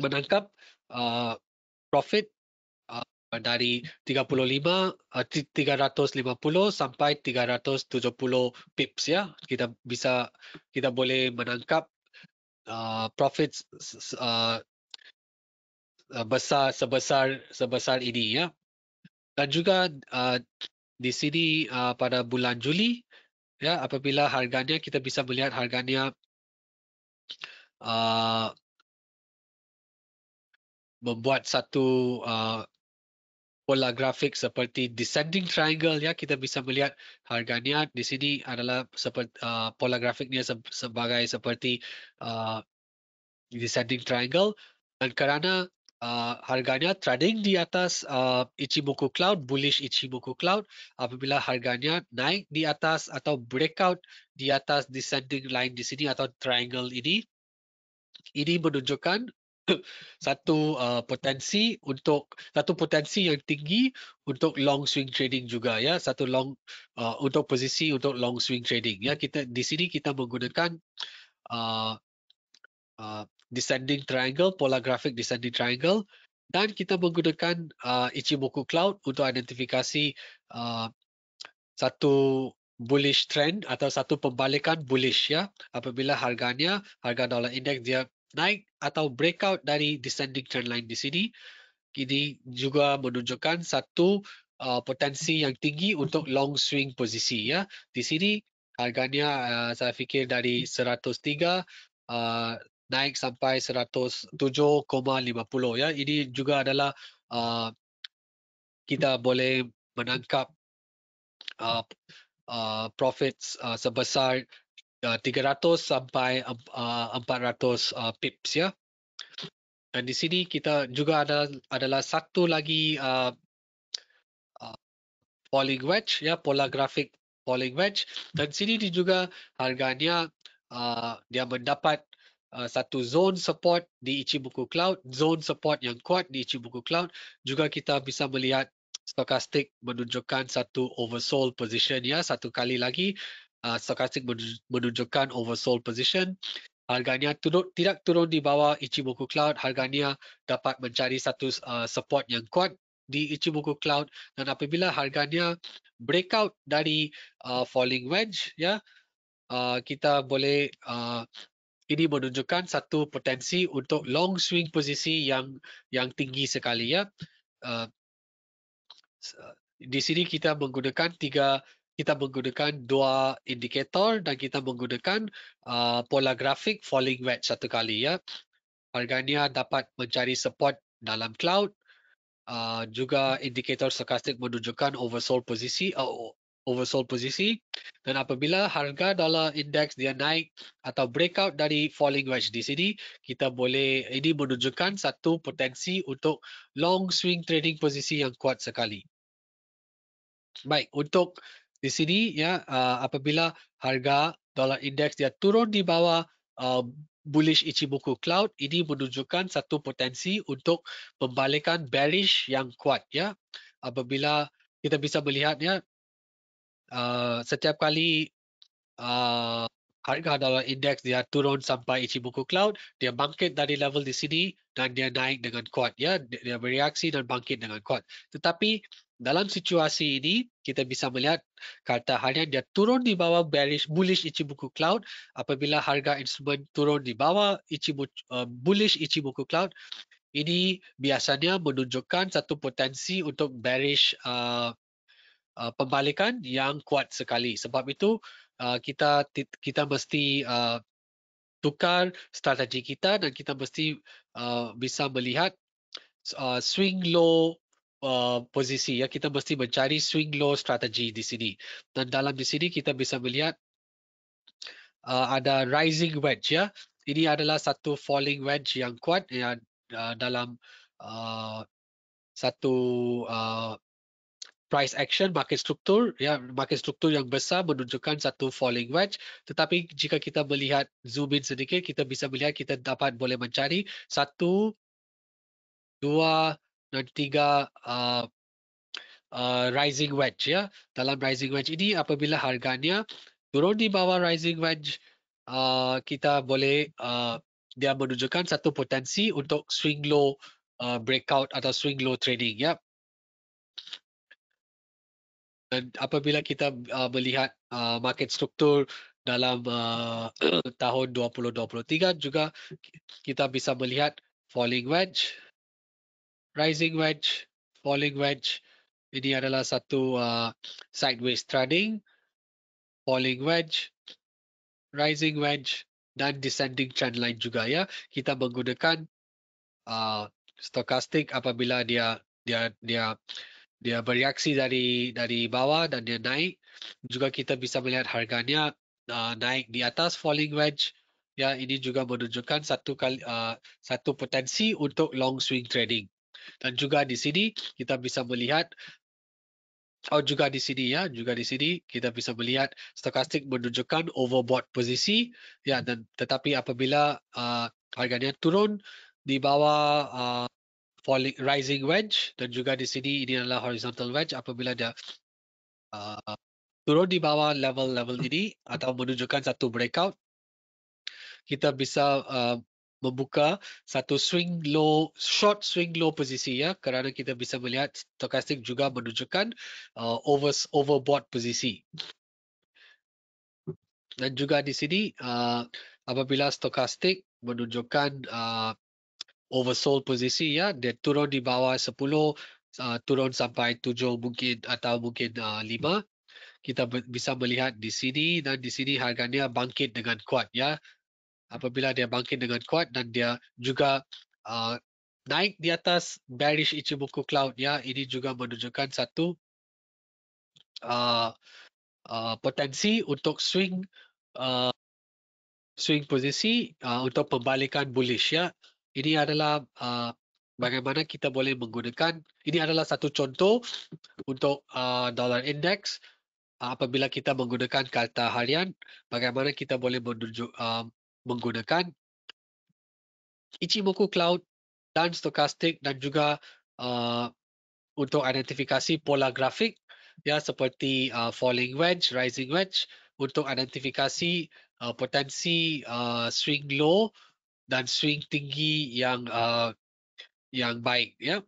menangkap uh, profit uh, dari 35 uh, 350 sampai 370 pips ya kita bisa kita boleh menangkap uh, profit uh, Uh, besar sebesar sebesar ini ya. Dan juga uh, di sini uh, pada
bulan Juli ya apabila harganya kita bisa melihat harganya uh, membuat satu
uh, pola grafik seperti descending triangle ya kita bisa melihat harganya di sini adalah seperti uh, pola grafiknya se sebagai seperti uh, descending triangle dan kerana uh, harganya trading di atas uh, Ichimoku Cloud, bullish Ichimoku Cloud. Apabila harganya naik di atas atau breakout di atas descending line di sini atau triangle ini, ini menunjukkan satu uh, potensi untuk satu potensi yang tinggi untuk long swing trading juga ya satu long uh, untuk posisi untuk long swing trading ya kita di sini kita menggunakan uh, uh, descending triangle, pola grafik descending triangle dan kita menggunakan uh, Ichimoku Cloud untuk identifikasi uh, satu bullish trend atau satu pembalikan bullish ya apabila harganya, harga dollar index dia naik atau breakout dari descending trend line di sini. Ini juga menunjukkan satu uh, potensi yang tinggi untuk long swing posisi ya. Di sini harganya uh, saya fikir dari 103 uh, naik sampai 107.50 ya ini juga adalah uh, kita boleh menangkap uh, uh, profits uh, sebesar uh, 300 sampai uh, 400 uh, pips ya dan di sini kita juga ada adalah satu lagi polling uh, uh, wedge ya pola grafik falling wedge dan sini di juga harganya uh, dia mendapat Uh, satu zone support di Ichibuku Cloud, zone support yang kuat di Ichibuku Cloud, juga kita bisa melihat stokastik menunjukkan satu oversold position ya, satu kali lagi uh, stokastik menunjukkan oversold position. Harganya turun, tidak turun di bawah Ichimoku Cloud, harganya dapat mencari satu uh, support yang kuat di Ichimoku Cloud dan apabila harganya breakout dari uh, falling wedge ya, uh, kita boleh uh, ini menunjukkan satu potensi untuk long swing posisi yang yang tinggi sekali ya. Uh, di sini kita menggunakan tiga kita menggunakan dua indikator dan kita menggunakan uh, pola grafik falling wedge satu kali ya. Harganya dapat mencari support dalam cloud. Uh, juga indikator stochastic menunjukkan oversold posisi uh, oversold posisi dan apabila harga dollar index dia naik atau breakout dari falling wedge di sini kita boleh ini menunjukkan satu potensi untuk long swing trading posisi yang kuat sekali. Baik, untuk di sini ya uh, apabila harga dollar index dia turun di bawah uh, bullish ichimoku cloud ini menunjukkan satu potensi untuk pembalikan bearish yang kuat ya. Apabila kita bisa melihatnya. Eh, setiap kali uh, harga dalam indeks dia turun sampai Ichimoku Cloud, dia bangkit dari level di sini dan dia naik dengan kuat. Ya, dia bereaksi dan bangkit dengan kuat. Tetapi dalam situasi ini, kita bisa melihat kata harian dia turun di bawah bearish bullish Ichimoku Cloud. Apabila harga instrumen turun di bawah Ichimoku, uh, eh, bullish Ichimoku Cloud, ini biasanya menunjukkan satu potensi untuk bearish uh, Uh, pembalikan yang kuat sekali. Sebab itu uh, kita kita mesti uh, tukar strategi kita dan kita mesti uh, bisa melihat uh, swing low uh, posisi. Ya kita mesti mencari swing low strategi di sini. Dan dalam di sini kita bisa melihat uh, ada rising wedge. Ya ini adalah satu falling wedge yang kuat yang uh, dalam uh, satu uh, price action market struktur ya market struktur yang besar menunjukkan satu falling wedge tetapi jika kita melihat zoom in sedikit kita bisa melihat kita dapat boleh mencari satu dua dan tiga uh, uh, rising wedge ya dalam rising wedge ini apabila harganya turun di bawah rising wedge uh, kita boleh uh, dia menunjukkan satu potensi untuk swing low uh, breakout atau swing low trading ya dan apabila kita uh, melihat uh, market struktur dalam uh, tahun 2023 juga kita bisa melihat falling wedge rising wedge falling wedge ini adalah satu uh, sideways trading falling wedge rising wedge dan descending trend line juga ya kita menggunakan uh, stochastic apabila dia dia dia uh, dia bereaksi dari dari bawah dan dia naik juga kita bisa melihat harganya uh, naik di atas falling wedge ya ini juga menunjukkan satu kali uh, satu potensi untuk long swing trading dan juga di sini kita bisa melihat Oh juga di sini ya, juga di sini kita bisa melihat stokastik menunjukkan overbought posisi ya dan tetapi apabila uh, harganya turun di bawah uh, poly, rising wedge dan juga di sini ini adalah horizontal wedge apabila dia uh, turun di bawah level-level ini atau menunjukkan satu breakout kita bisa uh, membuka satu swing low short swing low posisi ya kerana kita bisa melihat stochastic juga menunjukkan uh, over overbought posisi dan juga di sini uh, apabila stochastic menunjukkan uh, oversold posisi ya dia turun di bawah 10 uh, turun sampai 7 mungkin atau mungkin uh, 5 kita bisa melihat di sini dan di sini harganya bangkit dengan kuat ya apabila dia bangkit dengan kuat dan dia juga uh, naik di atas bearish ichimoku cloud ya ini juga menunjukkan satu uh, Uh, potensi untuk swing uh, swing posisi uh, untuk pembalikan bullish ya. Ini adalah uh, bagaimana kita boleh menggunakan. Ini adalah satu contoh untuk uh, dollar index. Uh, apabila kita menggunakan kata harian, bagaimana kita boleh menunjuk, uh, menggunakan Ichimoku Cloud dan stokastik dan juga uh, untuk identifikasi pola grafik ya seperti uh, falling wedge, rising wedge untuk identifikasi uh, potensi uh, swing low
dan swing tinggi yang uh, yang baik ya.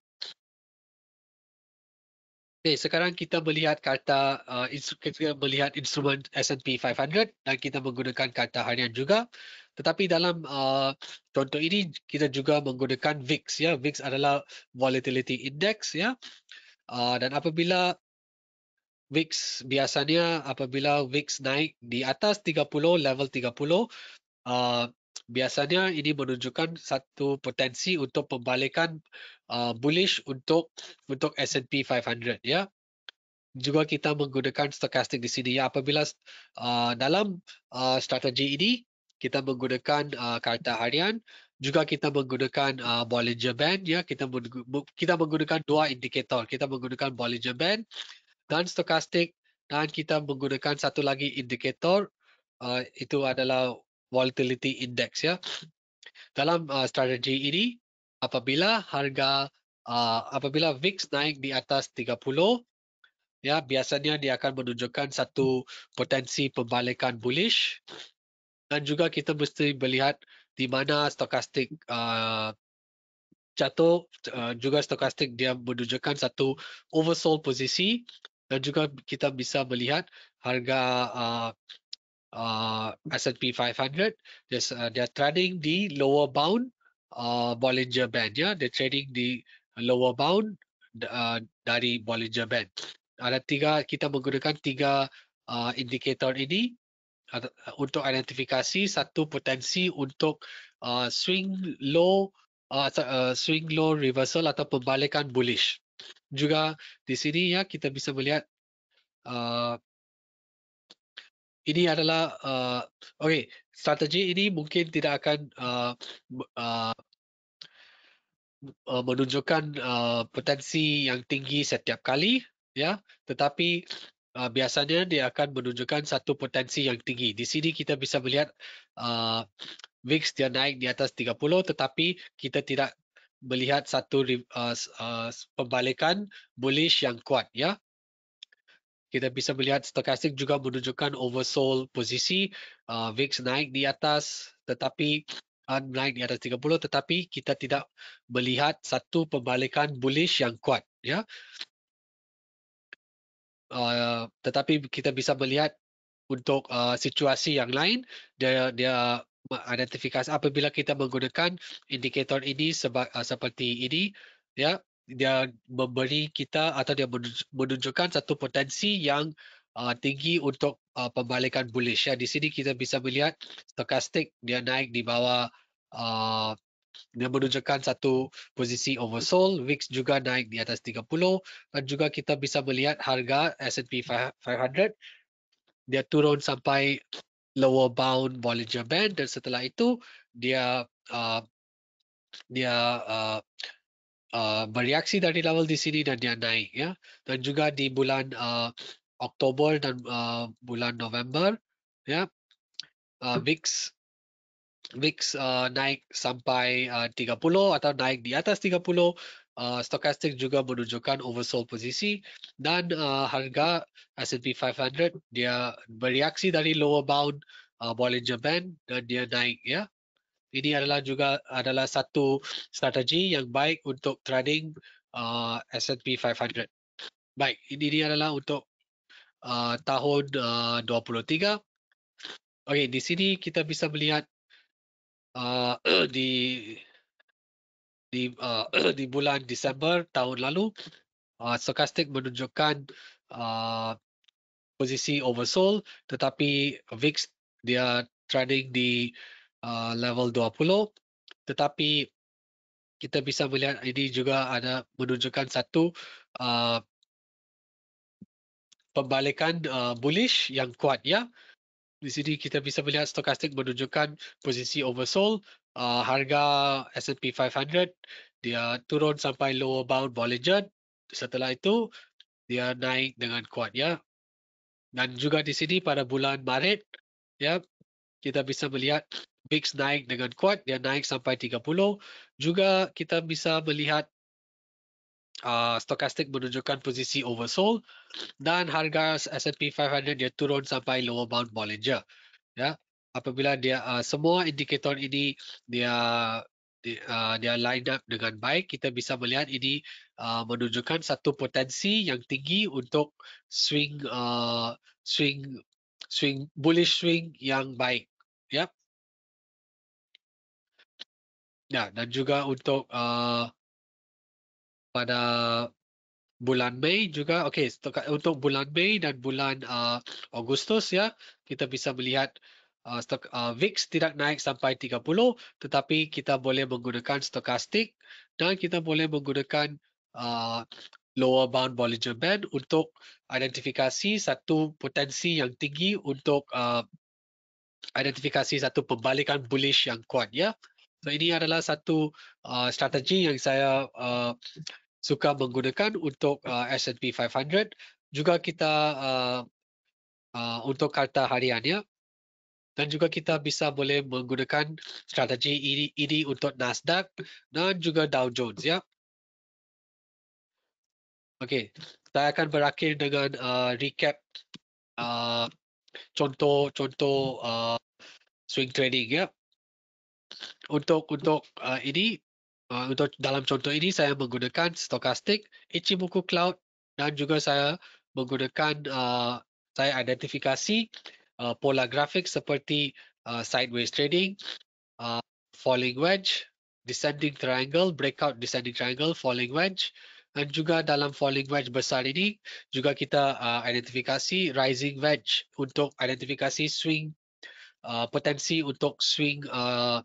Okay, sekarang kita melihat kata uh, kita melihat instrumen S&P 500 dan kita menggunakan kata harian juga. Tetapi dalam uh, contoh ini kita juga menggunakan VIX ya. VIX adalah volatility index ya. Uh, dan apabila VIX biasanya apabila VIX naik di atas 30 level 30 uh, biasanya ini menunjukkan satu potensi untuk pembalikan uh, bullish untuk untuk S&P 500 ya. Juga kita menggunakan stochastic di sini ya apabila uh, dalam uh, strategi ini kita menggunakan uh, karta harian juga kita menggunakan uh, Bollinger Band ya kita kita menggunakan dua indikator kita menggunakan Bollinger Band dan stochastic dan kita menggunakan satu lagi indikator uh, itu adalah volatility index ya. Dalam uh, strategi ini apabila harga uh, apabila VIX naik di atas 30 ya biasanya dia akan menunjukkan satu potensi pembalikan bullish dan juga kita mesti melihat di mana stokastik uh, jatuh uh, juga stokastik dia menunjukkan satu oversold posisi dan juga kita bisa melihat harga uh, uh, S&P 500. This, uh, they're trading the lower bound uh, Bollinger Band. Yeah? They're trading the lower bound uh, dari Bollinger Band. Ada tiga, kita menggunakan tiga uh, indikator ini untuk identifikasi satu potensi untuk uh, swing low uh, uh, swing low reversal atau pembalikan bullish. Juga di sini ya kita bisa melihat uh, ini adalah uh, eh, okey strategi ini mungkin tidak akan uh, uh, menunjukkan uh, potensi yang tinggi setiap kali ya tetapi uh, biasanya dia akan menunjukkan satu potensi yang tinggi di sini kita bisa melihat uh, VIX dia naik di atas 30 tetapi kita tidak melihat satu uh, uh, pembalikan bullish yang kuat ya kita bisa melihat stokastik juga menunjukkan oversold posisi uh, VIX naik di atas tetapi uh, naik di atas 30 tetapi kita tidak melihat satu pembalikan bullish yang kuat ya uh, tetapi kita bisa melihat untuk uh, situasi yang lain dia dia identifikasi apabila kita menggunakan indikator ini seba, uh, seperti ini ya dia memberi kita atau dia menunjukkan satu potensi yang uh, tinggi untuk uh, pembalikan bullish. Ya, di sini kita bisa melihat stochastic dia naik di bawah uh, dia menunjukkan satu posisi oversold. VIX juga naik di atas 30 dan juga kita bisa melihat harga S&P 500 dia turun sampai lower bound Bollinger Band dan setelah itu dia uh, dia uh, Uh, bereaksi dari level di sini dan dia naik ya dan juga di bulan uh, Oktober dan uh, bulan November ya uh, VIX hmm. VIX uh, naik sampai uh, 30 atau naik di atas 30 uh, stokastik juga menunjukkan oversold posisi dan uh, harga S&P 500 dia bereaksi dari lower bound uh, Bollinger Band dan dia naik ya ini adalah juga adalah satu strategi yang baik untuk trading uh, S&P 500. Baik, ini dia adalah untuk uh, tahun uh, 23. Okey, di sini kita bisa melihat uh, di di uh, di bulan Disember tahun lalu uh, stochastic menunjukkan uh, posisi oversold tetapi VIX dia trading di Uh, level 20 tetapi kita bisa melihat ini juga ada menunjukkan satu uh, pembalikan uh, bullish yang kuat ya. Di sini kita bisa melihat stokastik menunjukkan posisi oversold uh, harga S&P 500 dia turun sampai lower bound Bollinger setelah itu dia naik dengan kuat ya. Dan juga di sini pada bulan Maret ya kita bisa melihat VIX naik dengan kuat, dia naik sampai 30. Juga kita bisa melihat uh, ah, stokastik menunjukkan posisi oversold dan harga S&P 500 dia turun sampai lower bound Bollinger. Ya, apabila dia uh, semua indikator ini dia dia, uh, dia line up dengan baik, kita bisa melihat ini uh, menunjukkan satu potensi yang tinggi untuk swing uh, swing
swing bullish swing yang baik. Ya, Ya, dan juga untuk uh, pada
bulan Mei juga, okay, untuk, untuk bulan Mei dan bulan uh, Agustus ya, kita bisa melihat uh, stok, uh, VIX tidak naik sampai 30, tetapi kita boleh menggunakan stokastik dan kita boleh menggunakan uh, lower bound Bollinger Band untuk identifikasi satu potensi yang tinggi untuk uh, identifikasi satu pembalikan bullish yang kuat ya. So ini adalah satu uh, strategi yang saya uh, suka menggunakan untuk uh, S&P 500 juga kita uh, uh, untuk karta hariannya dan juga kita bisa boleh menggunakan strategi ini, ini untuk Nasdaq dan juga Dow Jones ya. Okey, saya akan berakhir dengan uh, recap contoh-contoh uh, uh, swing trading ya untuk untuk uh, ini uh, untuk dalam contoh ini saya menggunakan stokastik Ichimoku Cloud dan juga saya menggunakan uh, saya identifikasi uh, pola grafik seperti uh, sideways trading, uh, falling wedge, descending triangle, breakout descending triangle, falling wedge dan juga dalam falling wedge besar ini juga kita uh, identifikasi rising wedge untuk identifikasi swing uh, potensi untuk swing uh,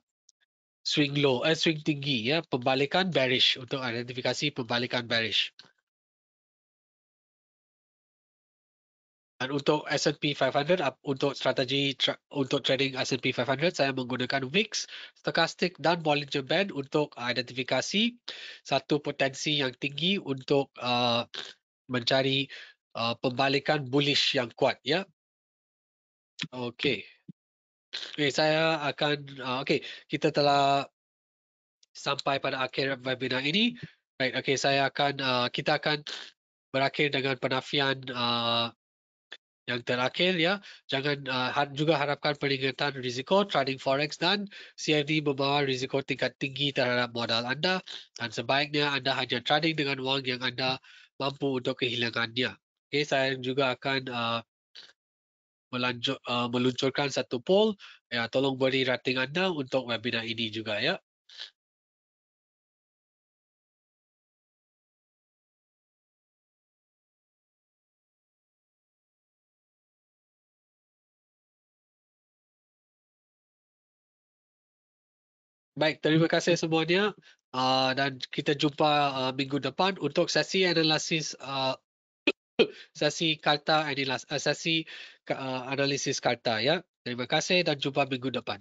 swing low eh swing tinggi ya pembalikan bearish untuk identifikasi pembalikan bearish
dan untuk S&P 500 untuk strategi tra untuk trading S&P 500 saya menggunakan VIX stochastic
dan Bollinger Band untuk identifikasi satu potensi yang tinggi untuk uh, mencari uh, pembalikan bullish yang kuat ya okey Okay, saya akan uh, ah, okay kita telah sampai pada akhir webinar ini. Right, okay saya akan uh, kita akan berakhir dengan penafian uh, yang terakhir ya. Jangan uh, juga harapkan peringatan risiko trading forex dan CFD membawa risiko tingkat tinggi terhadap modal anda dan sebaiknya anda hanya trading dengan wang yang anda mampu untuk kehilangannya. Okay, saya juga akan uh,
melanjut, uh, meluncurkan satu poll. Ya, tolong beri rating anda untuk webinar ini juga ya. Baik, terima kasih semuanya uh, dan kita jumpa uh, minggu depan untuk sesi
analisis uh, sesi karta analisis, uh, uh
analisis karta ya. Terima kasih dan jumpa minggu depan.